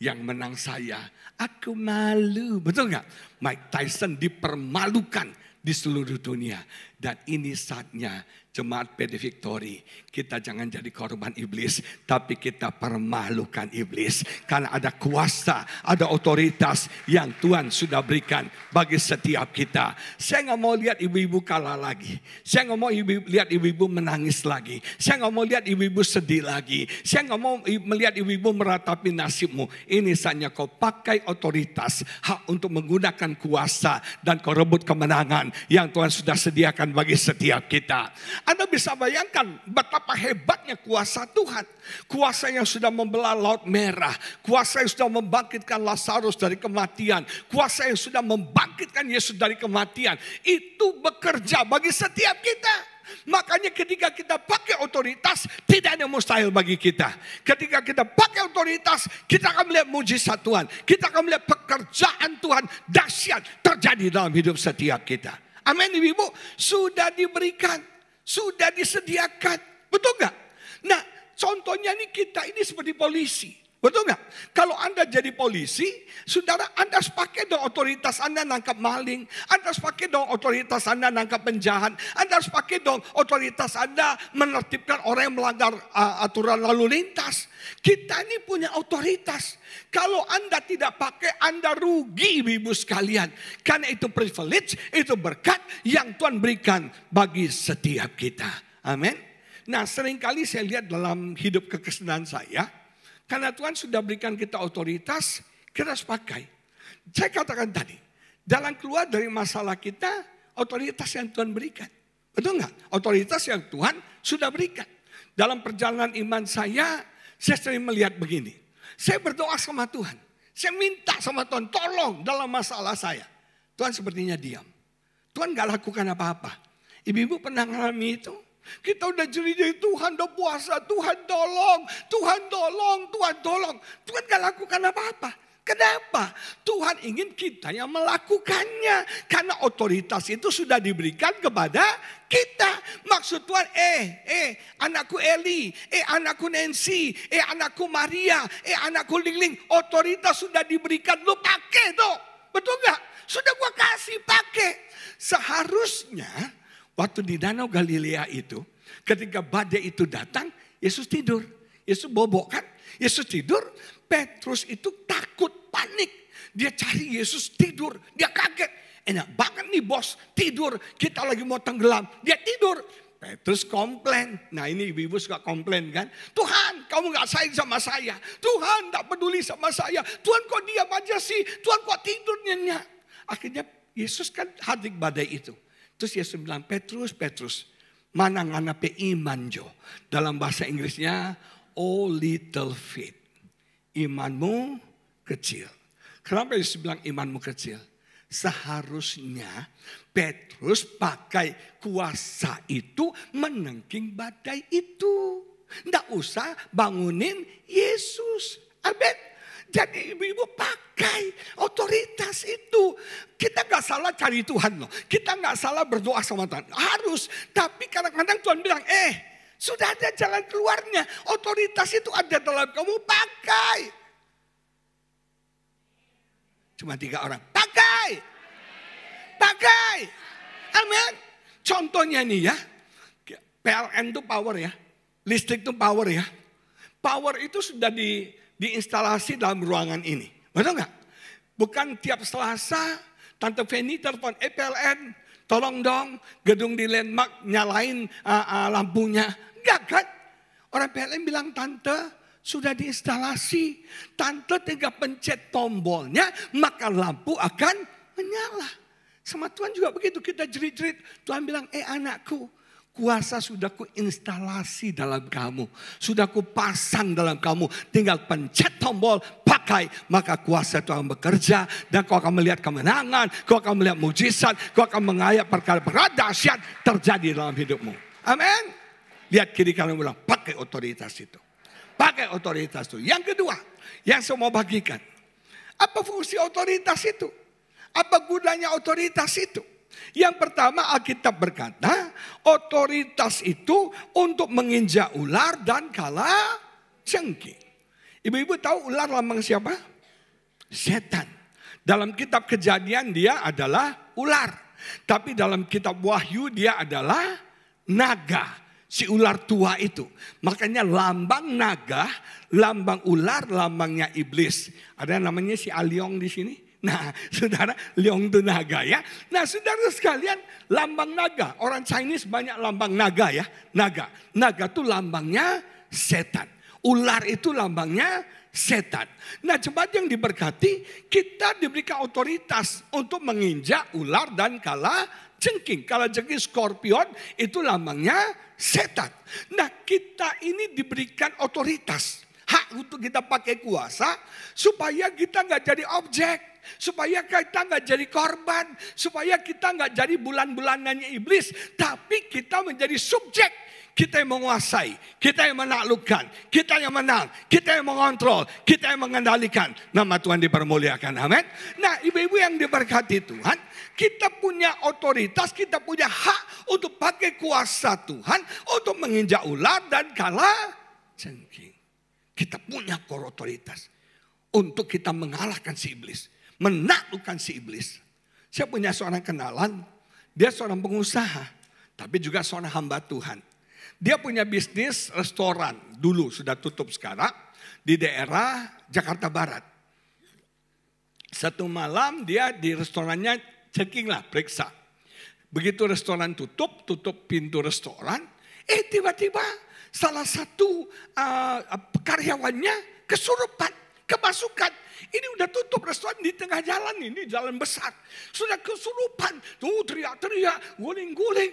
yang menang saya. Aku malu, betul nggak? Mike Tyson dipermalukan di seluruh dunia. Dan ini saatnya Jemaat PD Victory, kita jangan jadi korban iblis, tapi kita permalukan iblis. Karena ada kuasa, ada otoritas yang Tuhan sudah berikan bagi setiap kita. Saya nggak mau lihat ibu-ibu kalah lagi. Saya nggak mau ibu, lihat ibu-ibu menangis lagi. Saya nggak mau lihat ibu-ibu sedih lagi. Saya nggak mau melihat ibu-ibu meratapi nasibmu. Ini saatnya kau pakai otoritas, hak untuk menggunakan kuasa dan kau rebut kemenangan yang Tuhan sudah sediakan bagi setiap kita. Anda bisa bayangkan betapa hebatnya kuasa Tuhan. Kuasa yang sudah membelah laut merah. Kuasa yang sudah membangkitkan Lazarus dari kematian. Kuasa yang sudah membangkitkan Yesus dari kematian. Itu bekerja bagi setiap kita. Makanya ketika kita pakai otoritas, tidak ada mustahil bagi kita. Ketika kita pakai otoritas, kita akan melihat mujizat Tuhan. Kita akan melihat pekerjaan Tuhan dahsyat terjadi dalam hidup setiap kita. Amin ibu-ibu, sudah diberikan. Sudah disediakan. Betul nggak? Nah, contohnya ini kita ini seperti polisi. Betul nggak? Kalau Anda jadi polisi, saudara Anda harus dong otoritas Anda nangkap maling. Anda harus dong otoritas Anda nangkap penjahat. Anda harus dong otoritas Anda menertibkan orang yang melanggar uh, aturan lalu lintas. Kita ini punya otoritas. Kalau Anda tidak pakai, Anda rugi ibu sekalian. Karena itu privilege, itu berkat yang Tuhan berikan bagi setiap kita. Amin. Nah seringkali saya lihat dalam hidup kekesenan saya, karena Tuhan sudah berikan kita otoritas, kita harus pakai. Saya katakan tadi, dalam keluar dari masalah kita, otoritas yang Tuhan berikan. Betul nggak? Otoritas yang Tuhan sudah berikan. Dalam perjalanan iman saya, saya sering melihat begini. Saya berdoa sama Tuhan. Saya minta sama Tuhan, tolong dalam masalah saya. Tuhan sepertinya diam. Tuhan gak lakukan apa-apa. Ibu-ibu pernah mengalami itu? Kita udah jadi dari Tuhan, udah puasa, Tuhan tolong, Tuhan tolong, Tuhan tolong. Tuhan gak lakukan apa-apa. Kenapa? Tuhan ingin kita yang melakukannya. Karena otoritas itu sudah diberikan kepada kita. Maksud Tuhan, eh, eh, anakku Eli, eh, anakku Nancy, eh, anakku Maria, eh, anakku Lingling. Otoritas sudah diberikan, lu pakai tuh. Betul gak? Sudah gua kasih, pakai. Seharusnya Waktu di Danau Galilea itu, ketika badai itu datang, Yesus tidur. Yesus bobok kan? Yesus tidur, Petrus itu takut, panik. Dia cari Yesus tidur, dia kaget. Enak banget nih bos, tidur. Kita lagi mau tenggelam, dia tidur. Petrus komplain. Nah ini ibu-ibu suka komplain kan. Tuhan kamu gak sayang sama saya. Tuhan gak peduli sama saya. Tuhan kok diam aja sih. Tuhan kok tidur nyenyak. Akhirnya Yesus kan hadik badai itu. Terus Yesus bilang, Petrus, Petrus, mana nganape iman jo. Dalam bahasa Inggrisnya, oh little faith. Imanmu kecil. Kenapa Yesus bilang imanmu kecil? Seharusnya Petrus pakai kuasa itu menengking badai itu. Tidak usah bangunin Yesus. Amin. Jadi ibu-ibu pakai otoritas itu. Kita nggak salah cari Tuhan loh. Kita nggak salah berdoa sama Tuhan. Harus. Tapi kadang-kadang Tuhan bilang, eh sudah ada jalan keluarnya. Otoritas itu ada dalam kamu pakai. Cuma tiga orang. Pakai. Pakai. Amin. Contohnya nih ya. PLN itu power ya. Listrik itu power ya. Power itu sudah di diinstalasi dalam ruangan ini. Betul nggak? Bukan tiap Selasa Tante Feni telepon EPLN, eh, tolong dong gedung di landmark nyalain uh, uh, lampunya. Enggak kan? Orang PLN bilang tante sudah diinstalasi. Tante tinggal pencet tombolnya maka lampu akan menyala. Sama Tuhan juga begitu kita jerit-jerit. Tuhan bilang, eh anakku Kuasa sudah kuinstalasi dalam kamu. Sudah kupasang dalam kamu. Tinggal pencet tombol, pakai. Maka kuasa Tuhan bekerja. Dan kau akan melihat kemenangan. Kau akan melihat mujizat. Kau akan mengayak perkara-perkara dahsyat terjadi dalam hidupmu. Amin. Lihat kiri kanan bilang Pakai otoritas itu. Pakai otoritas itu. Yang kedua. Yang semua bagikan. Apa fungsi otoritas itu? Apa gunanya otoritas itu? Yang pertama Alkitab berkata, otoritas itu untuk menginjak ular dan kala cengking. Ibu-ibu tahu ular lambang siapa? Setan. Dalam kitab kejadian dia adalah ular. Tapi dalam kitab wahyu dia adalah naga. Si ular tua itu. Makanya lambang naga, lambang ular, lambangnya iblis. Ada namanya si Aliong di sini? Nah, saudara, leong itu naga ya. Nah, saudara sekalian, lambang naga. Orang Chinese banyak lambang naga ya. Naga. Naga itu lambangnya setan. Ular itu lambangnya setan. Nah, jemaat yang diberkati, kita diberikan otoritas untuk menginjak ular dan kala cengking Kala jengking skorpion itu lambangnya setan. Nah, kita ini diberikan otoritas hak untuk kita pakai kuasa supaya kita nggak jadi objek, supaya kita nggak jadi korban, supaya kita nggak jadi bulan-bulanannya iblis, tapi kita menjadi subjek. Kita yang menguasai, kita yang menaklukkan, kita yang menang, kita yang mengontrol, kita yang mengendalikan. Nama Tuhan dipermuliakan, amin. Nah ibu-ibu yang diberkati Tuhan, kita punya otoritas, kita punya hak untuk pakai kuasa Tuhan untuk menginjak ular dan kalah cengking. Kita punya core otoritas untuk kita mengalahkan si iblis, menaklukkan si iblis. Saya punya seorang kenalan, dia seorang pengusaha, tapi juga seorang hamba Tuhan. Dia punya bisnis restoran dulu sudah tutup sekarang di daerah Jakarta Barat. Satu malam dia di restorannya checking lah, periksa. Begitu restoran tutup, tutup pintu restoran, eh tiba-tiba salah satu uh, karyawannya kesurupan, kemasukan. Ini udah tutup restoran di tengah jalan ini, jalan besar. Sudah kesurupan, tuh teriak-teriak, guling-guling.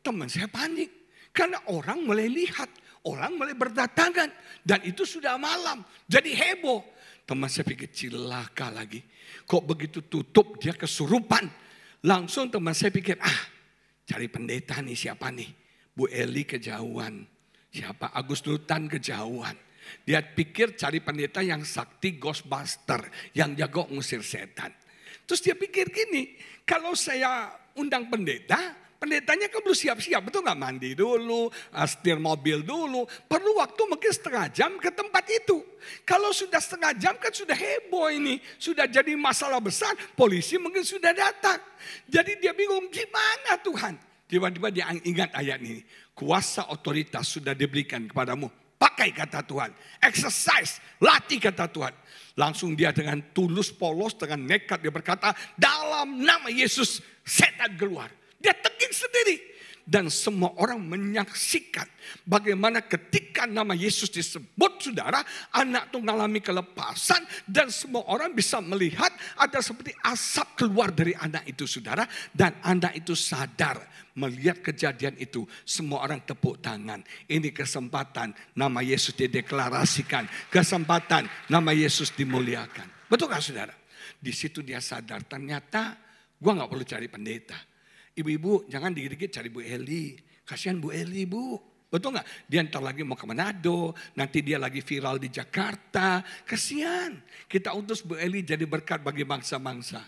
Teman saya panik, karena orang mulai lihat, orang mulai berdatangan. Dan itu sudah malam, jadi heboh. Teman saya pikir celaka lagi. Kok begitu tutup dia kesurupan. Langsung teman saya pikir, ah cari pendeta nih siapa nih. Bu Eli kejauhan Siapa? Agus Dutan kejauhan. Dia pikir cari pendeta yang sakti ghostbuster, yang jago ngusir setan. Terus dia pikir gini, kalau saya undang pendeta, pendetanya kan belum siap-siap, betul gak? mandi dulu, eh, setir mobil dulu, perlu waktu mungkin setengah jam ke tempat itu. Kalau sudah setengah jam kan sudah heboh ini, sudah jadi masalah besar, polisi mungkin sudah datang. Jadi dia bingung, gimana Tuhan? Tiba-tiba dia ingat ayat ini. Kuasa otoritas sudah diberikan kepadamu. Pakai kata Tuhan. Exercise, latih kata Tuhan. Langsung dia dengan tulus, polos, dengan nekat dia berkata, dalam nama Yesus setan keluar. Dia teging sendiri dan semua orang menyaksikan bagaimana ketika nama Yesus disebut saudara anak itu mengalami kelepasan dan semua orang bisa melihat ada seperti asap keluar dari anak itu saudara dan anak itu sadar melihat kejadian itu semua orang tepuk tangan ini kesempatan nama Yesus dideklarasikan kesempatan nama Yesus dimuliakan betul gak saudara di situ dia sadar ternyata gua nggak perlu cari pendeta Ibu-ibu jangan digigit cari Bu Eli. Kasihan Bu Eli bu. Betul nggak? Dia ntar lagi mau ke Manado, nanti dia lagi viral di Jakarta. Kasihan. Kita utus Bu Eli jadi berkat bagi bangsa-bangsa.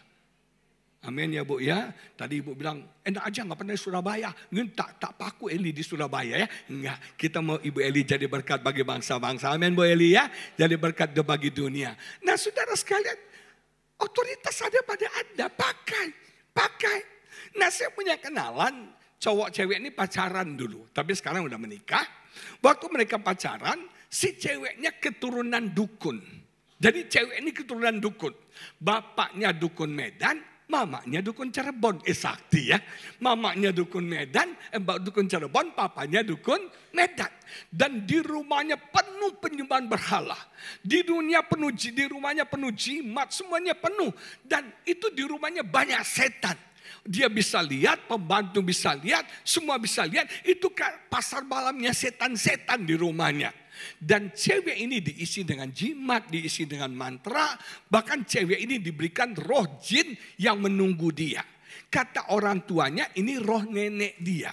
Amin ya Bu ya. Tadi Ibu bilang, enak aja nggak pernah di Surabaya. Nggak, tak, tak paku Eli di Surabaya ya. Enggak, kita mau Ibu Eli jadi berkat bagi bangsa-bangsa. Amin Bu Eli ya. Jadi berkat bagi dunia. Nah saudara sekalian, otoritas ada pada Anda. Pakai, pakai. Nah saya punya kenalan cowok cewek ini pacaran dulu. Tapi sekarang udah menikah. Waktu mereka pacaran si ceweknya keturunan dukun. Jadi cewek ini keturunan dukun. Bapaknya dukun Medan, mamanya dukun Cirebon. Eh sakti ya. Mamanya dukun Medan, eh, dukun Cirebon, papanya dukun Medan. Dan di rumahnya penuh penyembahan berhala. Di dunia penuh, di rumahnya penuh jimat, semuanya penuh. Dan itu di rumahnya banyak setan. Dia bisa lihat, pembantu bisa lihat, semua bisa lihat. Itu pasar malamnya setan-setan di rumahnya. Dan cewek ini diisi dengan jimat, diisi dengan mantra. Bahkan cewek ini diberikan roh jin yang menunggu dia. Kata orang tuanya ini roh nenek dia.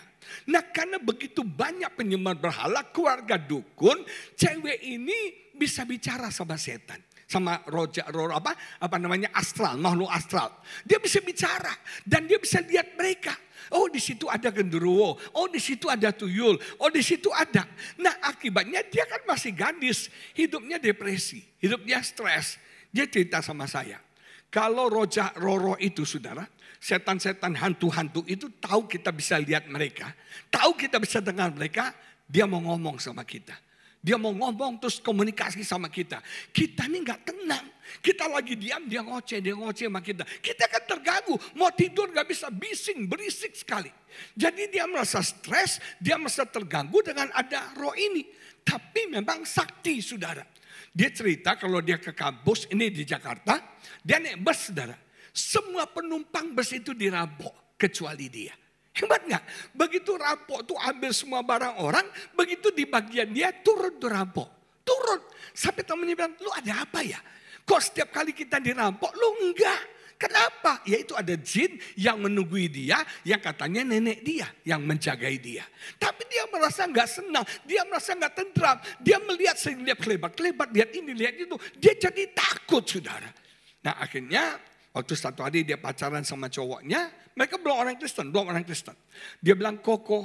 Nah karena begitu banyak penyembah berhala, keluarga dukun, cewek ini bisa bicara sama setan sama roja roro apa apa namanya astral, makhluk astral. Dia bisa bicara dan dia bisa lihat mereka. Oh di situ ada genderuwo, oh di situ ada tuyul, oh di situ ada. Nah akibatnya dia kan masih gadis, hidupnya depresi, hidupnya stres. Dia cerita sama saya, kalau roja roro itu saudara, setan-setan hantu-hantu itu tahu kita bisa lihat mereka, tahu kita bisa dengar mereka, dia mau ngomong sama kita. Dia mau ngomong terus komunikasi sama kita. Kita ini nggak tenang. Kita lagi diam dia ngoceh, dia ngoceh sama kita. Kita kan terganggu, mau tidur nggak bisa, bising, berisik sekali. Jadi dia merasa stres, dia merasa terganggu dengan ada roh ini. Tapi memang sakti saudara. Dia cerita kalau dia ke kampus ini di Jakarta, dia naik bus saudara. Semua penumpang bus itu dirabok kecuali dia. Hebat nggak? Begitu rampok tuh ambil semua barang orang, begitu di bagian dia turun tuh rampok. Turun. Sampai temennya bilang, lu ada apa ya? Kok setiap kali kita dirampok, lu enggak. Kenapa? Ya itu ada jin yang menunggui dia, yang katanya nenek dia, yang menjagai dia. Tapi dia merasa nggak senang, dia merasa nggak tentram, dia melihat sering lihat kelebat-kelebat, lihat ini, lihat itu, dia jadi takut saudara. Nah akhirnya Waktu satu hari dia pacaran sama cowoknya, mereka belum orang Kristen, belum orang Kristen. Dia bilang, Koko,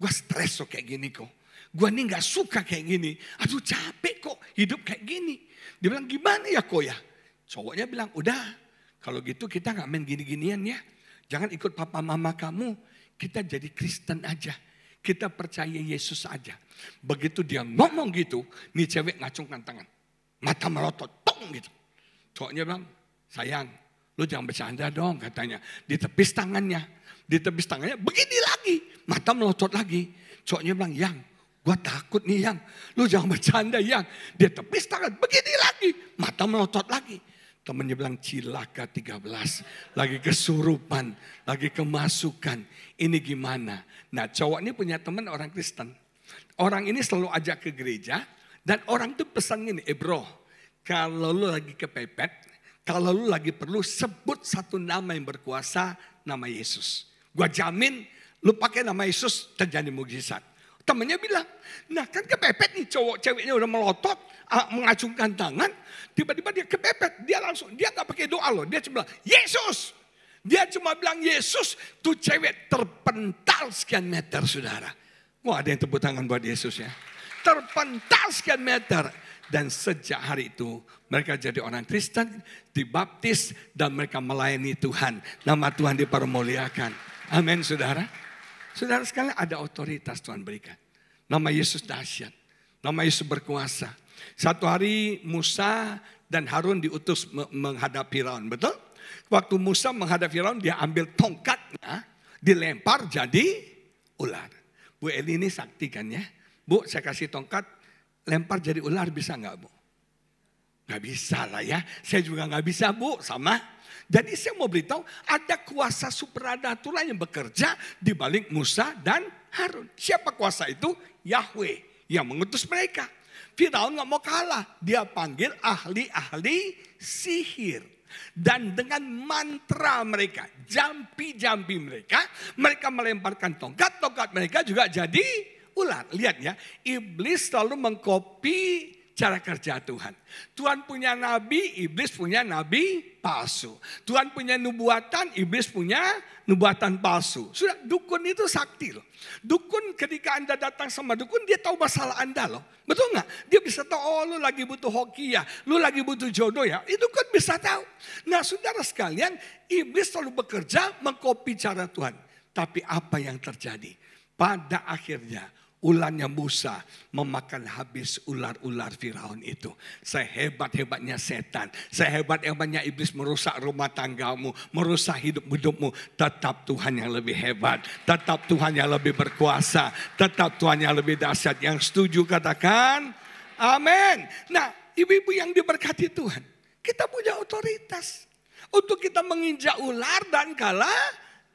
gue stres kok kayak gini kok. Gue nih gak suka kayak gini. Aduh capek kok hidup kayak gini. Dia bilang, gimana ya kok ya? Cowoknya bilang, udah kalau gitu kita gak main gini-ginian ya. Jangan ikut papa mama kamu. Kita jadi Kristen aja. Kita percaya Yesus aja. Begitu dia ngomong gitu, nih cewek ngacungkan tangan. Mata merotot tong gitu. Cowoknya bilang, sayang Lu jangan bercanda dong katanya. Ditepis tangannya. Ditepis tangannya begini lagi. Mata melotot lagi. Cowoknya bilang, Yang, gue takut nih Yang. Lu jangan bercanda Yang. Dia tepis tangan begini lagi. Mata melotot lagi. Temennya bilang, cilaka 13. Lagi kesurupan, lagi kemasukan. Ini gimana? Nah cowok ini punya teman orang Kristen. Orang ini selalu ajak ke gereja. Dan orang itu pesan gini, eh bro, kalau lu lagi kepepet, kalau lu lagi perlu sebut satu nama yang berkuasa, nama Yesus. Gua jamin lu pakai nama Yesus terjadi mukjizat. Temennya bilang, nah kan kepepet nih cowok ceweknya udah melotot, mengacungkan tangan, tiba-tiba dia kepepet, dia langsung, dia nggak pakai doa loh, dia cuma bilang, Yesus. Dia cuma bilang Yesus, tuh cewek terpental sekian meter saudara. Wah ada yang tepuk tangan buat Yesus ya. Terpental sekian meter. Dan sejak hari itu mereka jadi orang Kristen, dibaptis, dan mereka melayani Tuhan. Nama Tuhan dipermuliakan. Amin saudara. Saudara sekali ada otoritas Tuhan berikan. Nama Yesus dahsyat. Nama Yesus berkuasa. Satu hari Musa dan Harun diutus menghadapi Firaun, betul? Waktu Musa menghadapi Firaun dia ambil tongkatnya, dilempar jadi ular. Bu Eli ini sakti kan ya. Bu saya kasih tongkat, lempar jadi ular bisa nggak bu? Nggak bisa lah ya. Saya juga nggak bisa bu, sama. Jadi saya mau beritahu ada kuasa supranatural yang bekerja di balik Musa dan Harun. Siapa kuasa itu? Yahweh yang mengutus mereka. Firaun nggak mau kalah. Dia panggil ahli-ahli sihir. Dan dengan mantra mereka, jampi-jampi mereka, mereka melemparkan tongkat, tongkat mereka juga jadi ular. Lihat ya, iblis selalu mengkopi cara kerja Tuhan. Tuhan punya nabi, iblis punya nabi palsu. Tuhan punya nubuatan, iblis punya nubuatan palsu. Sudah dukun itu sakti loh. Dukun ketika Anda datang sama dukun, dia tahu masalah Anda loh. Betul nggak? Dia bisa tahu, oh lu lagi butuh hoki ya, lu lagi butuh jodoh ya. Itu kan bisa tahu. Nah saudara sekalian, iblis selalu bekerja mengkopi cara Tuhan. Tapi apa yang terjadi? Pada akhirnya ularnya Musa memakan habis ular-ular Firaun itu. Sehebat-hebatnya setan, sehebat-hebatnya iblis merusak rumah tanggamu, merusak hidup hidupmu, tetap Tuhan yang lebih hebat, tetap Tuhan yang lebih berkuasa, tetap Tuhan yang lebih dahsyat. Yang setuju katakan amin. Nah, ibu-ibu yang diberkati Tuhan, kita punya otoritas untuk kita menginjak ular dan kalah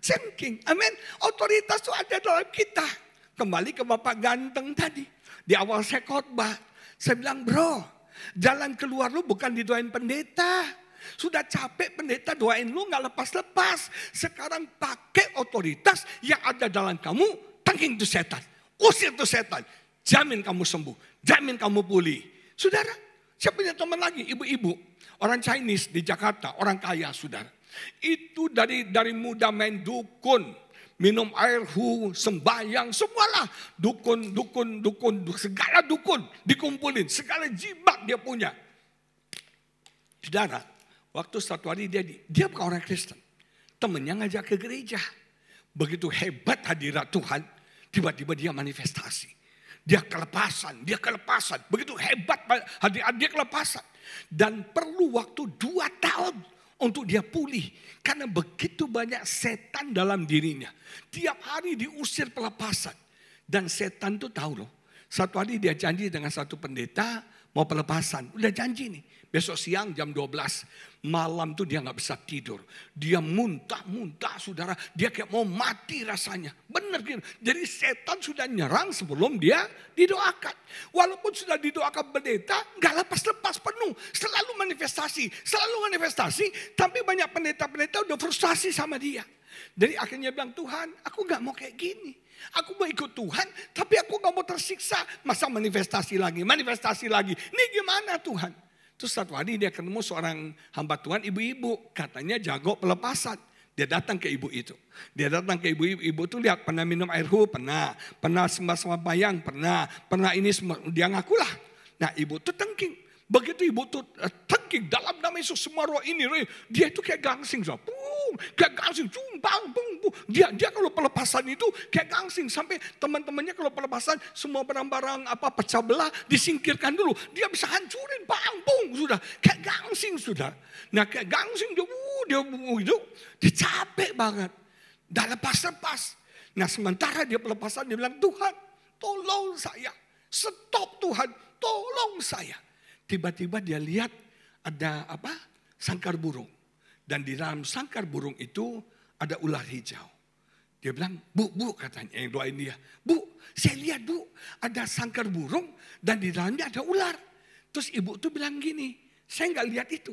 cengking. Amin. Otoritas itu ada dalam kita. Kembali ke Bapak ganteng tadi. Di awal saya khotbah, saya bilang, "Bro, jalan keluar lu bukan didoain pendeta. Sudah capek pendeta doain lu gak lepas-lepas. Sekarang pakai otoritas yang ada dalam kamu, tangking tuh setan. Usir tuh setan. Jamin kamu sembuh, jamin kamu pulih." Saudara, saya punya teman lagi, ibu-ibu, orang Chinese di Jakarta, orang kaya, saudara. Itu dari dari muda main dukun, minum air hu, sembahyang, semualah. Dukun, dukun, dukun, segala dukun dikumpulin. Segala jimat dia punya. Saudara, waktu satu hari dia, dia bukan orang Kristen. Temennya ngajak ke gereja. Begitu hebat hadirat Tuhan, tiba-tiba dia manifestasi. Dia kelepasan, dia kelepasan. Begitu hebat hadirat dia kelepasan. Dan perlu waktu dua tahun untuk dia pulih. Karena begitu banyak setan dalam dirinya. Tiap hari diusir pelepasan. Dan setan itu tahu loh. Satu hari dia janji dengan satu pendeta, Mau pelepasan. Udah janji nih. Besok siang jam 12. Malam tuh dia nggak bisa tidur. Dia muntah-muntah saudara. Dia kayak mau mati rasanya. Bener gitu. Jadi setan sudah nyerang sebelum dia didoakan. Walaupun sudah didoakan pendeta nggak lepas-lepas penuh. Selalu manifestasi. Selalu manifestasi. Tapi banyak pendeta-pendeta udah frustasi sama dia. Jadi akhirnya bilang Tuhan aku nggak mau kayak gini. Aku mau ikut Tuhan, tapi aku gak mau tersiksa. Masa manifestasi lagi, manifestasi lagi. Ini gimana Tuhan? Terus satu hari dia ketemu seorang hamba Tuhan ibu-ibu. Katanya jago pelepasan. Dia datang ke ibu itu. Dia datang ke ibu ibu itu lihat pernah minum air hu, pernah. Pernah sembah sama bayang, pernah. Pernah ini semua. Dia ngakulah. Nah ibu itu tengking. Begitu ibu tuh eh, tengking dalam nama Yesus semua roh ini, dia itu kayak gangsing, so. Pung, kayak gangsing, cung, bang, bung, bung. Dia, dia kalau pelepasan itu kayak gangsing, sampai teman-temannya kalau pelepasan semua barang-barang apa pecah belah disingkirkan dulu. Dia bisa hancurin, bang, bung, sudah. Kayak gangsing sudah. Nah kayak gangsing dia, uh, dia, uh, dia, gitu. dia capek banget. Dan lepas-lepas. Nah sementara dia pelepasan, dia bilang, Tuhan tolong saya. Stop Tuhan, tolong saya tiba-tiba dia lihat ada apa? Sangkar burung. Dan di dalam sangkar burung itu ada ular hijau. Dia bilang, bu, bu katanya yang doain dia. Bu, saya lihat bu, ada sangkar burung dan di dalamnya ada ular. Terus ibu tuh bilang gini, saya nggak lihat itu.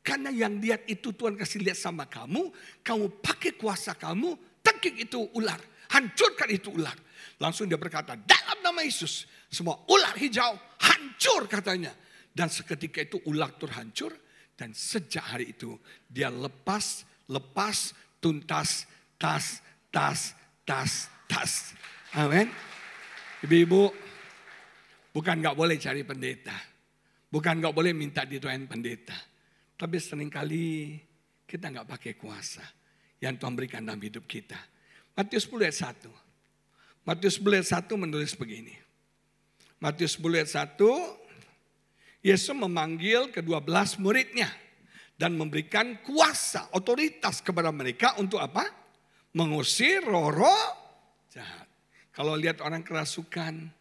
Karena yang lihat itu Tuhan kasih lihat sama kamu, kamu pakai kuasa kamu, tangkik itu ular. Hancurkan itu ular. Langsung dia berkata, dalam nama Yesus, semua ular hijau hancur katanya. Dan seketika itu ulak terhancur. Dan sejak hari itu dia lepas, lepas, tuntas, tas, tas, tas, tas. Amin. Ibu-ibu, bukan nggak boleh cari pendeta. Bukan nggak boleh minta dituain pendeta. Tapi seringkali kita nggak pakai kuasa yang Tuhan berikan dalam hidup kita. Matius 10 ayat 1. Matius 10 ayat 1 menulis begini. Matius 10 ayat 1, Yesus memanggil kedua belas muridnya dan memberikan kuasa, otoritas kepada mereka untuk apa? Mengusir roh-roh jahat. Kalau lihat orang kerasukan,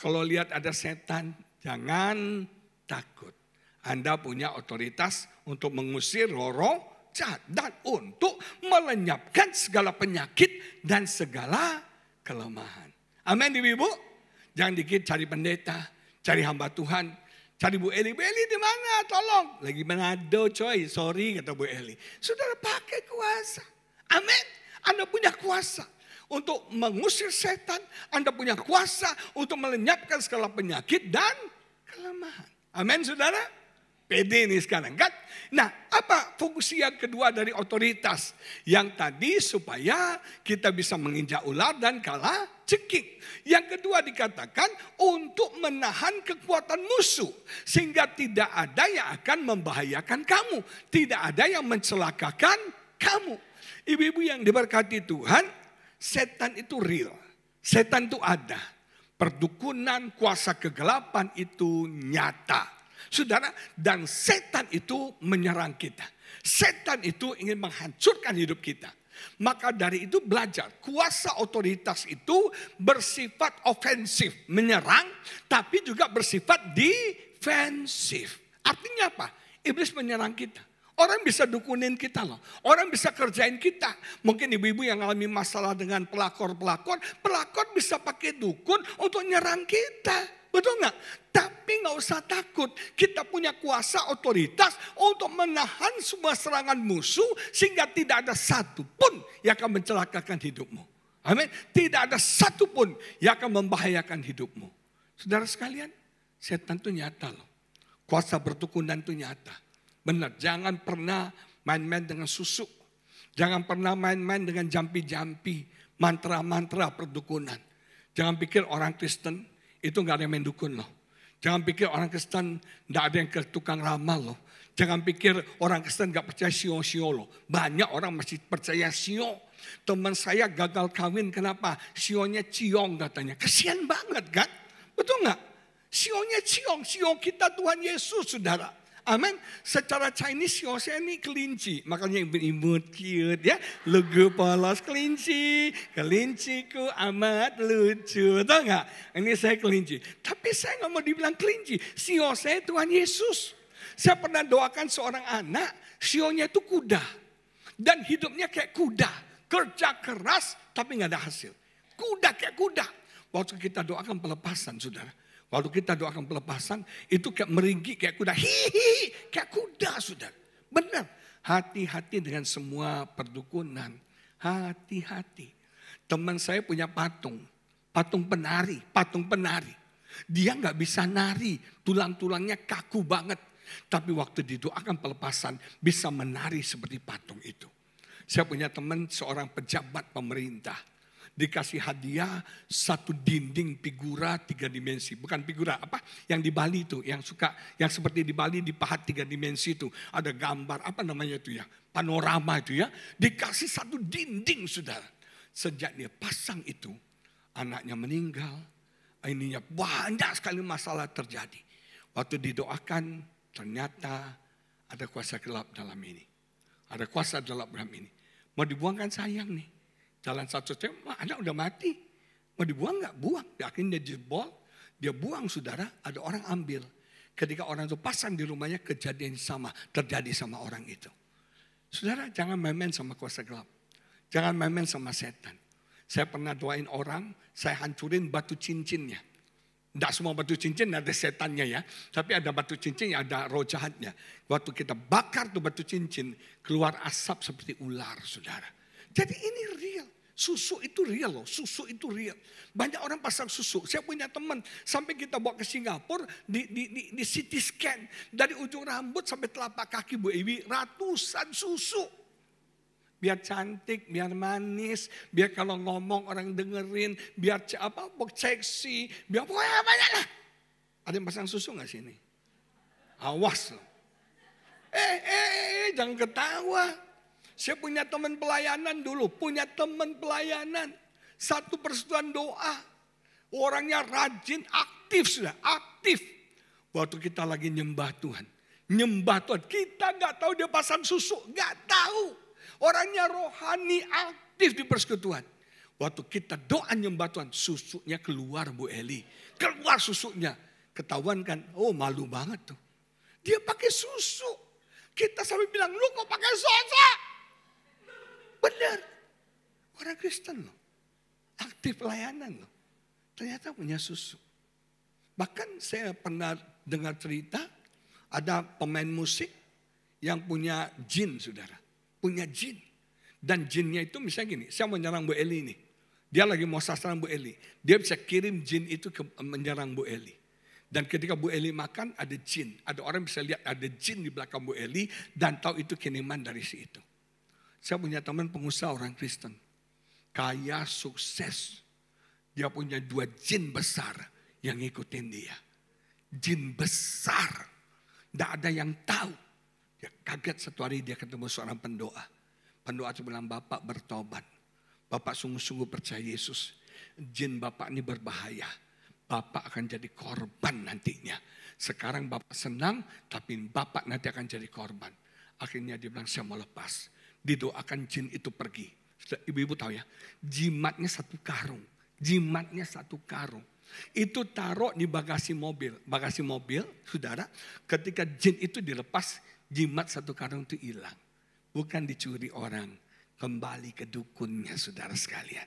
kalau lihat ada setan, jangan takut. Anda punya otoritas untuk mengusir roh-roh jahat dan untuk melenyapkan segala penyakit dan segala kelemahan. Amin, Ibu-Ibu. Jangan dikit cari pendeta, cari hamba Tuhan, Cari Bu Eli, Bu Eli di mana? Tolong. Lagi Manado coy, sorry kata Bu Eli. Saudara pakai kuasa. Amin. Anda punya kuasa untuk mengusir setan. Anda punya kuasa untuk melenyapkan segala penyakit dan kelemahan. Amin saudara? PD ini sekarang kan? Nah apa fungsi yang kedua dari otoritas? Yang tadi supaya kita bisa menginjak ular dan kalah cekik. Yang kedua dikatakan untuk menahan kekuatan musuh. Sehingga tidak ada yang akan membahayakan kamu. Tidak ada yang mencelakakan kamu. Ibu-ibu yang diberkati Tuhan, setan itu real. Setan itu ada. Perdukunan, kuasa kegelapan itu nyata. Saudara, dan setan itu menyerang kita. Setan itu ingin menghancurkan hidup kita. Maka dari itu belajar. Kuasa otoritas itu bersifat ofensif, menyerang, tapi juga bersifat defensif. Artinya apa? Iblis menyerang kita. Orang bisa dukunin kita loh. Orang bisa kerjain kita. Mungkin ibu-ibu yang alami masalah dengan pelakor-pelakor. Pelakor bisa pakai dukun untuk nyerang kita. Betul nggak? Tapi nggak usah takut. Kita punya kuasa otoritas untuk menahan semua serangan musuh sehingga tidak ada satu pun yang akan mencelakakan hidupmu. Amin. Tidak ada satu pun yang akan membahayakan hidupmu. Saudara sekalian, setan itu nyata loh. Kuasa bertukunan itu nyata. Benar, jangan pernah main-main dengan susu. Jangan pernah main-main dengan jampi-jampi, mantra-mantra perdukunan. Jangan pikir orang Kristen itu nggak ada yang main dukun loh. Jangan pikir orang Kristen nggak ada yang ke tukang ramal loh. Jangan pikir orang Kristen nggak percaya sio-sio loh. Banyak orang masih percaya sio. Teman saya gagal kawin kenapa? Sionya ciong katanya. Kesian banget kan? Betul nggak? Sionya ciong, sio kita Tuhan Yesus saudara. Amin. Secara Chinese Yosea ini kelinci. Makanya imut cute ya. Lugu polos kelinci. Kelinciku amat lucu. Tahu nggak? Ini saya kelinci. Tapi saya nggak mau dibilang kelinci. Si Yosea Tuhan Yesus. Saya pernah doakan seorang anak. Sionya itu kuda. Dan hidupnya kayak kuda. Kerja keras tapi nggak ada hasil. Kuda kayak kuda. Waktu kita doakan pelepasan saudara Waktu kita doakan pelepasan, itu kayak meringgi kayak kuda. Hihi, kayak kuda sudah. Benar. Hati-hati dengan semua perdukunan. Hati-hati. Teman saya punya patung. Patung penari, patung penari. Dia nggak bisa nari, tulang-tulangnya kaku banget. Tapi waktu didoakan pelepasan, bisa menari seperti patung itu. Saya punya teman seorang pejabat pemerintah dikasih hadiah satu dinding figura tiga dimensi. Bukan figura apa? Yang di Bali itu, yang suka, yang seperti di Bali dipahat tiga dimensi itu. Ada gambar apa namanya itu ya? Panorama itu ya. Dikasih satu dinding sudah Sejak dia pasang itu, anaknya meninggal. Ininya banyak sekali masalah terjadi. Waktu didoakan, ternyata ada kuasa gelap dalam ini. Ada kuasa dalam dalam ini. Mau dibuangkan sayang nih. Jalan satu-satunya, anak udah mati. Mau dibuang nggak? Buang. Akhirnya dia jebol, dia buang saudara, ada orang ambil. Ketika orang itu pasang di rumahnya, kejadian sama, terjadi sama orang itu. Saudara, jangan main-main sama kuasa gelap. Jangan main-main sama setan. Saya pernah doain orang, saya hancurin batu cincinnya. Tidak semua batu cincin ada setannya ya. Tapi ada batu cincin yang ada roh jahatnya. Waktu kita bakar tuh batu cincin, keluar asap seperti ular saudara. Jadi ini real. Susu itu real loh, susu itu real. Banyak orang pasang susu. Saya punya teman sampai kita bawa ke Singapura di, di, di, di CT scan dari ujung rambut sampai telapak kaki Bu Ewi ratusan susu. Biar cantik, biar manis, biar kalau ngomong orang dengerin, biar apa, seksi, biar pokoknya banyak lah. Ada yang pasang susu nggak sini? Awas loh. Eh, eh, eh, eh jangan ketawa. Saya punya teman pelayanan dulu, punya teman pelayanan. Satu persetuan doa. Orangnya rajin, aktif sudah, aktif. Waktu kita lagi nyembah Tuhan. Nyembah Tuhan, kita nggak tahu dia pasang susu, nggak tahu. Orangnya rohani, aktif di persekutuan. Waktu kita doa nyembah Tuhan, susunya keluar Bu Eli. Keluar susunya. Ketahuan kan, oh malu banget tuh. Dia pakai susu. Kita sampai bilang, lu kok pakai susu? Benar. Orang Kristen loh. Aktif layanan loh. Ternyata punya susu. Bahkan saya pernah dengar cerita ada pemain musik yang punya jin saudara. Punya jin. Dan jinnya itu misalnya gini, saya menyerang Bu Eli ini Dia lagi mau sasaran Bu Eli. Dia bisa kirim jin itu ke, menyerang Bu Eli. Dan ketika Bu Eli makan ada jin. Ada orang bisa lihat ada jin di belakang Bu Eli dan tahu itu kiniman dari si itu. Saya punya teman pengusaha orang Kristen. Kaya, sukses. Dia punya dua jin besar yang ngikutin dia. Jin besar. Tidak ada yang tahu. Dia kaget satu hari dia ketemu seorang pendoa. Pendoa itu bilang, Bapak bertobat. Bapak sungguh-sungguh percaya Yesus. Jin Bapak ini berbahaya. Bapak akan jadi korban nantinya. Sekarang Bapak senang, tapi Bapak nanti akan jadi korban. Akhirnya dia bilang, saya mau lepas didoakan jin itu pergi. Ibu-ibu tahu ya, jimatnya satu karung. Jimatnya satu karung. Itu taruh di bagasi mobil. Bagasi mobil, saudara, ketika jin itu dilepas, jimat satu karung itu hilang. Bukan dicuri orang, kembali ke dukunnya saudara sekalian.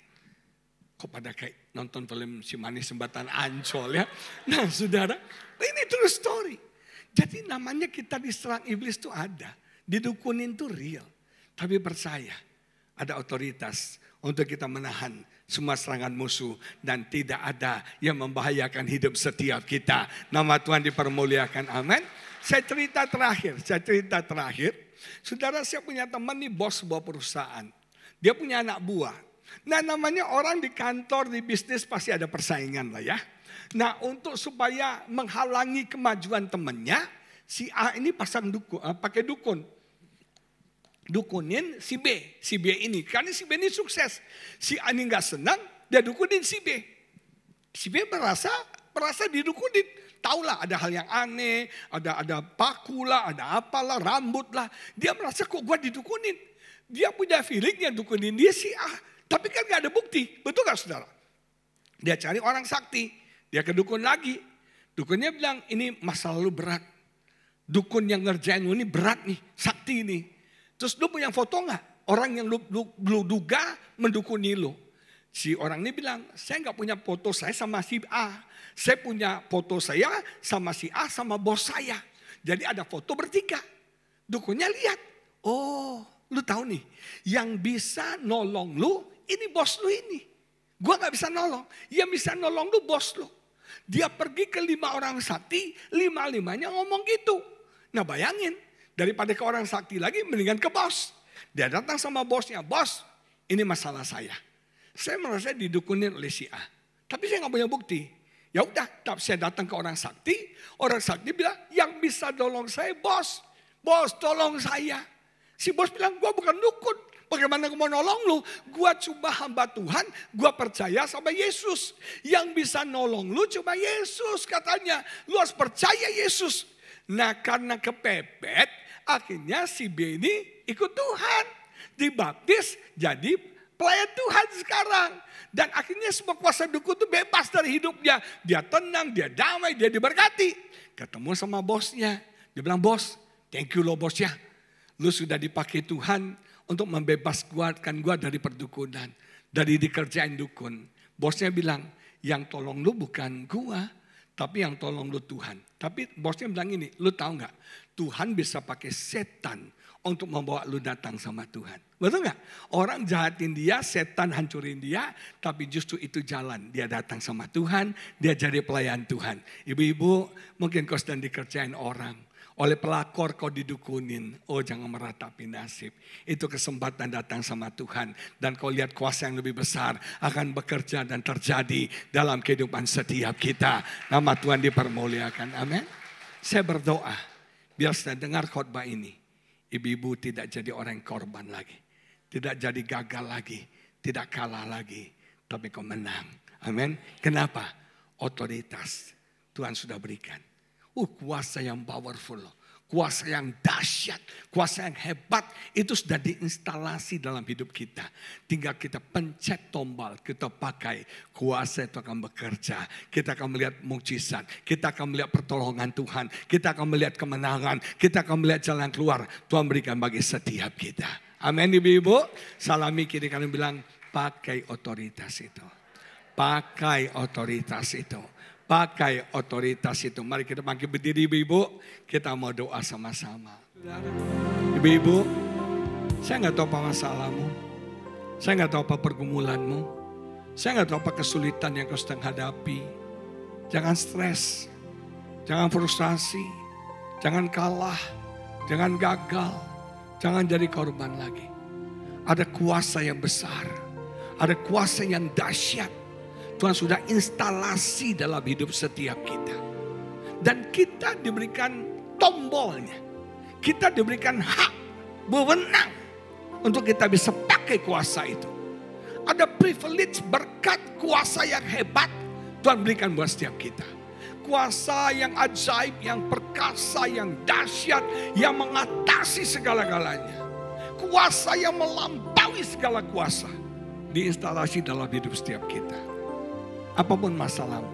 Kok pada kayak nonton film si manis sembatan ancol ya. Nah saudara, ini true story. Jadi namanya kita diserang iblis itu ada. Didukunin itu real. Tapi percaya, ada otoritas untuk kita menahan semua serangan musuh dan tidak ada yang membahayakan hidup setiap kita. Nama Tuhan dipermuliakan. Amin. Saya cerita terakhir, saya cerita terakhir. Saudara saya punya teman nih bos sebuah perusahaan. Dia punya anak buah. Nah namanya orang di kantor, di bisnis pasti ada persaingan lah ya. Nah untuk supaya menghalangi kemajuan temannya, si A ini pasang dukun, eh, pakai dukun dukunin si B. Si B ini, karena si B ini sukses. Si A ini gak senang, dia dukunin si B. Si B merasa, merasa didukunin. Taulah ada hal yang aneh, ada ada paku lah, ada apalah, rambut lah. Dia merasa kok gue didukunin. Dia punya feeling yang dukunin dia si A. Tapi kan gak ada bukti, betul gak saudara? Dia cari orang sakti, dia kedukun lagi. Dukunnya bilang ini masa lalu berat. Dukun yang ngerjain ini berat nih, sakti ini. Terus lu punya foto nggak? Orang yang lu, lu, lu duga mendukungi lu. Si orang ini bilang, saya nggak punya foto saya sama si A. Saya punya foto saya sama si A sama bos saya. Jadi ada foto bertiga. Dukunya lihat. Oh, lu tahu nih, yang bisa nolong lu, ini bos lu ini. Gua nggak bisa nolong. Yang bisa nolong lu bos lu. Dia pergi ke lima orang sakti, lima-limanya ngomong gitu. Nah bayangin, Daripada ke orang sakti lagi, mendingan ke bos. Dia datang sama bosnya, bos ini masalah saya. Saya merasa didukunin oleh si A. Tapi saya nggak punya bukti. Ya udah, tapi saya datang ke orang sakti. Orang sakti bilang, yang bisa tolong saya bos. Bos tolong saya. Si bos bilang, gue bukan dukun. Bagaimana gue mau nolong lu? Gue cuma hamba Tuhan, gue percaya sama Yesus. Yang bisa nolong lu cuma Yesus katanya. Lu harus percaya Yesus. Nah karena kepepet, Akhirnya si B ini ikut Tuhan. Dibaptis jadi pelayan Tuhan sekarang. Dan akhirnya semua kuasa dukun itu bebas dari hidupnya. Dia tenang, dia damai, dia diberkati. Ketemu sama bosnya. Dia bilang, bos, thank you lo bos ya. Lu sudah dipakai Tuhan untuk membebas kuatkan gua dari perdukunan. Dari dikerjain dukun. Bosnya bilang, yang tolong lu bukan gua, tapi yang tolong lu Tuhan. Tapi bosnya bilang ini, lu tahu nggak? Tuhan bisa pakai setan untuk membawa lu datang sama Tuhan. Betul nggak? Orang jahatin dia, setan hancurin dia, tapi justru itu jalan. Dia datang sama Tuhan, dia jadi pelayan Tuhan. Ibu-ibu, mungkin kau sedang dikerjain orang. Oleh pelakor kau didukunin. Oh jangan meratapi nasib. Itu kesempatan datang sama Tuhan. Dan kau lihat kuasa yang lebih besar akan bekerja dan terjadi dalam kehidupan setiap kita. Nama Tuhan dipermuliakan. Amin. Saya berdoa Biar saya dengar khotbah ini. Ibu-ibu tidak jadi orang yang korban lagi. Tidak jadi gagal lagi. Tidak kalah lagi. Tapi kau menang. Amin. Kenapa? Otoritas Tuhan sudah berikan. Uh, kuasa yang powerful loh kuasa yang dahsyat, kuasa yang hebat itu sudah diinstalasi dalam hidup kita. Tinggal kita pencet tombol, kita pakai, kuasa itu akan bekerja. Kita akan melihat mukjizat, kita akan melihat pertolongan Tuhan, kita akan melihat kemenangan, kita akan melihat jalan keluar. Tuhan berikan bagi setiap kita. Amin ibu-ibu. Salami kiri kanan bilang pakai otoritas itu. Pakai otoritas itu pakai otoritas itu. Mari kita panggil berdiri ibu-ibu, kita mau doa sama-sama. Ibu-ibu, saya nggak tahu apa masalahmu, saya nggak tahu apa pergumulanmu, saya nggak tahu apa kesulitan yang kau sedang hadapi. Jangan stres, jangan frustrasi, jangan kalah, jangan gagal, jangan jadi korban lagi. Ada kuasa yang besar, ada kuasa yang dahsyat Tuhan sudah instalasi dalam hidup setiap kita. Dan kita diberikan tombolnya. Kita diberikan hak, wewenang untuk kita bisa pakai kuasa itu. Ada privilege berkat kuasa yang hebat Tuhan berikan buat setiap kita. Kuasa yang ajaib, yang perkasa, yang dahsyat, yang mengatasi segala-galanya. Kuasa yang melampaui segala kuasa diinstalasi dalam hidup setiap kita. Apapun masalahmu,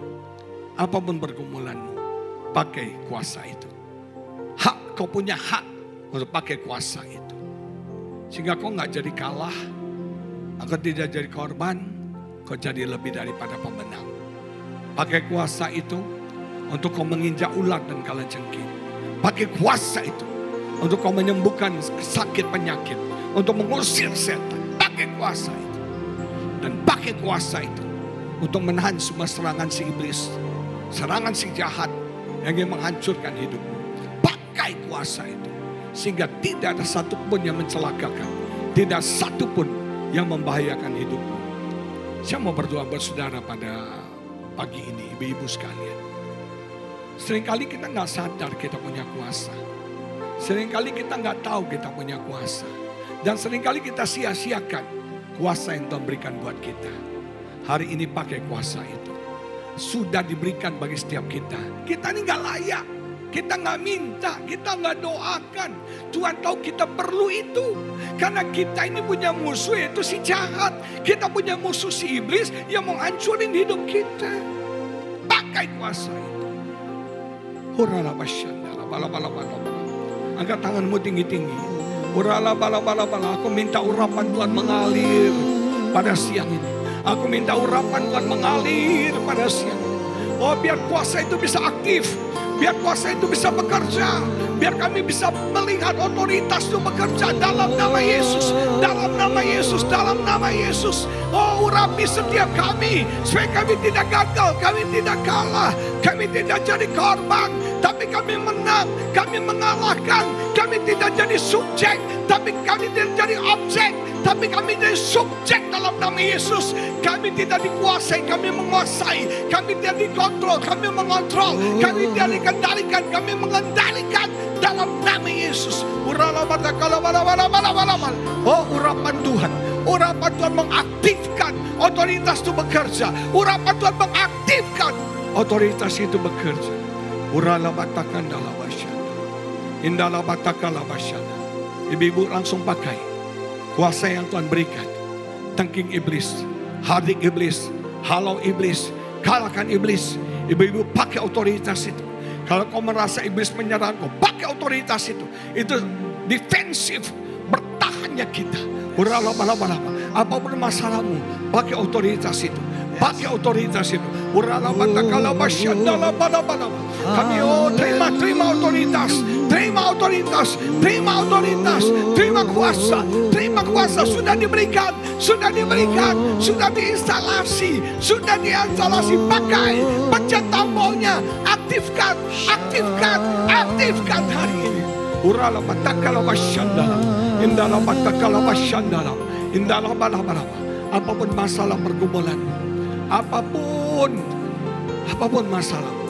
apapun pergumulanmu, pakai kuasa itu. Hak, kau punya hak untuk pakai kuasa itu. Sehingga kau nggak jadi kalah, agar tidak jadi korban, kau jadi lebih daripada pemenang. Pakai kuasa itu untuk kau menginjak ular dan kalah kalajengking. Pakai kuasa itu untuk kau menyembuhkan sakit penyakit, untuk mengusir setan. Pakai kuasa itu. Dan pakai kuasa itu untuk menahan semua serangan si iblis, serangan si jahat yang ingin menghancurkan hidupmu. Pakai kuasa itu sehingga tidak ada satupun yang mencelakakan, tidak satupun yang membahayakan hidupmu. Saya mau berdoa buat saudara pada pagi ini, ibu-ibu sekalian. Seringkali kita nggak sadar kita punya kuasa. Seringkali kita nggak tahu kita punya kuasa. Dan seringkali kita sia-siakan kuasa yang Tuhan berikan buat kita. Hari ini pakai kuasa itu. Sudah diberikan bagi setiap kita. Kita ini nggak layak. Kita nggak minta, kita nggak doakan. Tuhan tahu kita perlu itu. Karena kita ini punya musuh itu si jahat. Kita punya musuh si iblis yang mau hidup kita. Pakai kuasa itu. Hurala basyandala, bala bala bala bala. Angkat tanganmu tinggi-tinggi. Hurala bala bala bala. Aku minta urapan Tuhan mengalir pada siang ini. Aku minta urapan Tuhan mengalir pada siang. Oh biar kuasa itu bisa aktif. Biar kuasa itu bisa bekerja. Biar kami bisa melihat otoritas itu bekerja dalam nama Yesus. Dalam nama Yesus, dalam nama Yesus. Oh urapi setiap kami. Supaya kami tidak gagal, kami tidak kalah. Kami tidak jadi korban. Tapi kami menang, kami mengalahkan. Kami tidak jadi subjek, tapi kami tidak jadi objek. Tapi kami jadi subjek dalam nama Yesus. Kami tidak dikuasai, kami menguasai. Kami tidak dikontrol, kami mengontrol. Kami tidak dikendalikan, kami mengendalikan. Dalam nama Yesus. Oh urapan Tuhan. Urapan Tuhan mengaktifkan otoritas itu bekerja. Urapan Tuhan mengaktifkan otoritas itu bekerja. Urala batakan dalam Indala batakala basyana. Ibu-ibu langsung pakai kuasa yang Tuhan berikan. Tengking iblis, hadik iblis, halau iblis, kalahkan iblis. Ibu-ibu pakai otoritas itu. Kalau kau merasa iblis menyerang kau, pakai otoritas itu. Itu defensif, bertahannya kita. Berapa lama lama apapun masalahmu, pakai otoritas itu. Pakai otoritas itu. Kami oh terima terima otoritas, terima otoritas, terima otoritas, terima kuasa, terima kuasa sudah diberikan, sudah diberikan, sudah diinstalasi, sudah diinstalasi pakai, pencet tombolnya, aktifkan, aktifkan, aktifkan hari ini. Apapun masalah pergumulan, apapun apapun, apapun masalahmu,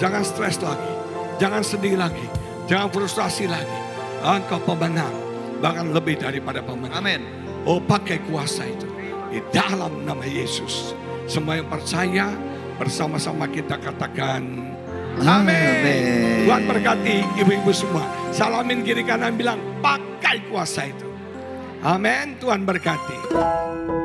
jangan stres lagi, jangan sedih lagi, jangan frustrasi lagi. Engkau pemenang, bahkan lebih daripada pemenang. Amin. Oh pakai kuasa itu di dalam nama Yesus. Semua yang percaya bersama-sama kita katakan Amin. Tuhan berkati ibu-ibu semua. Salamin kiri kanan bilang pakai kuasa itu. Amin. Tuhan berkati.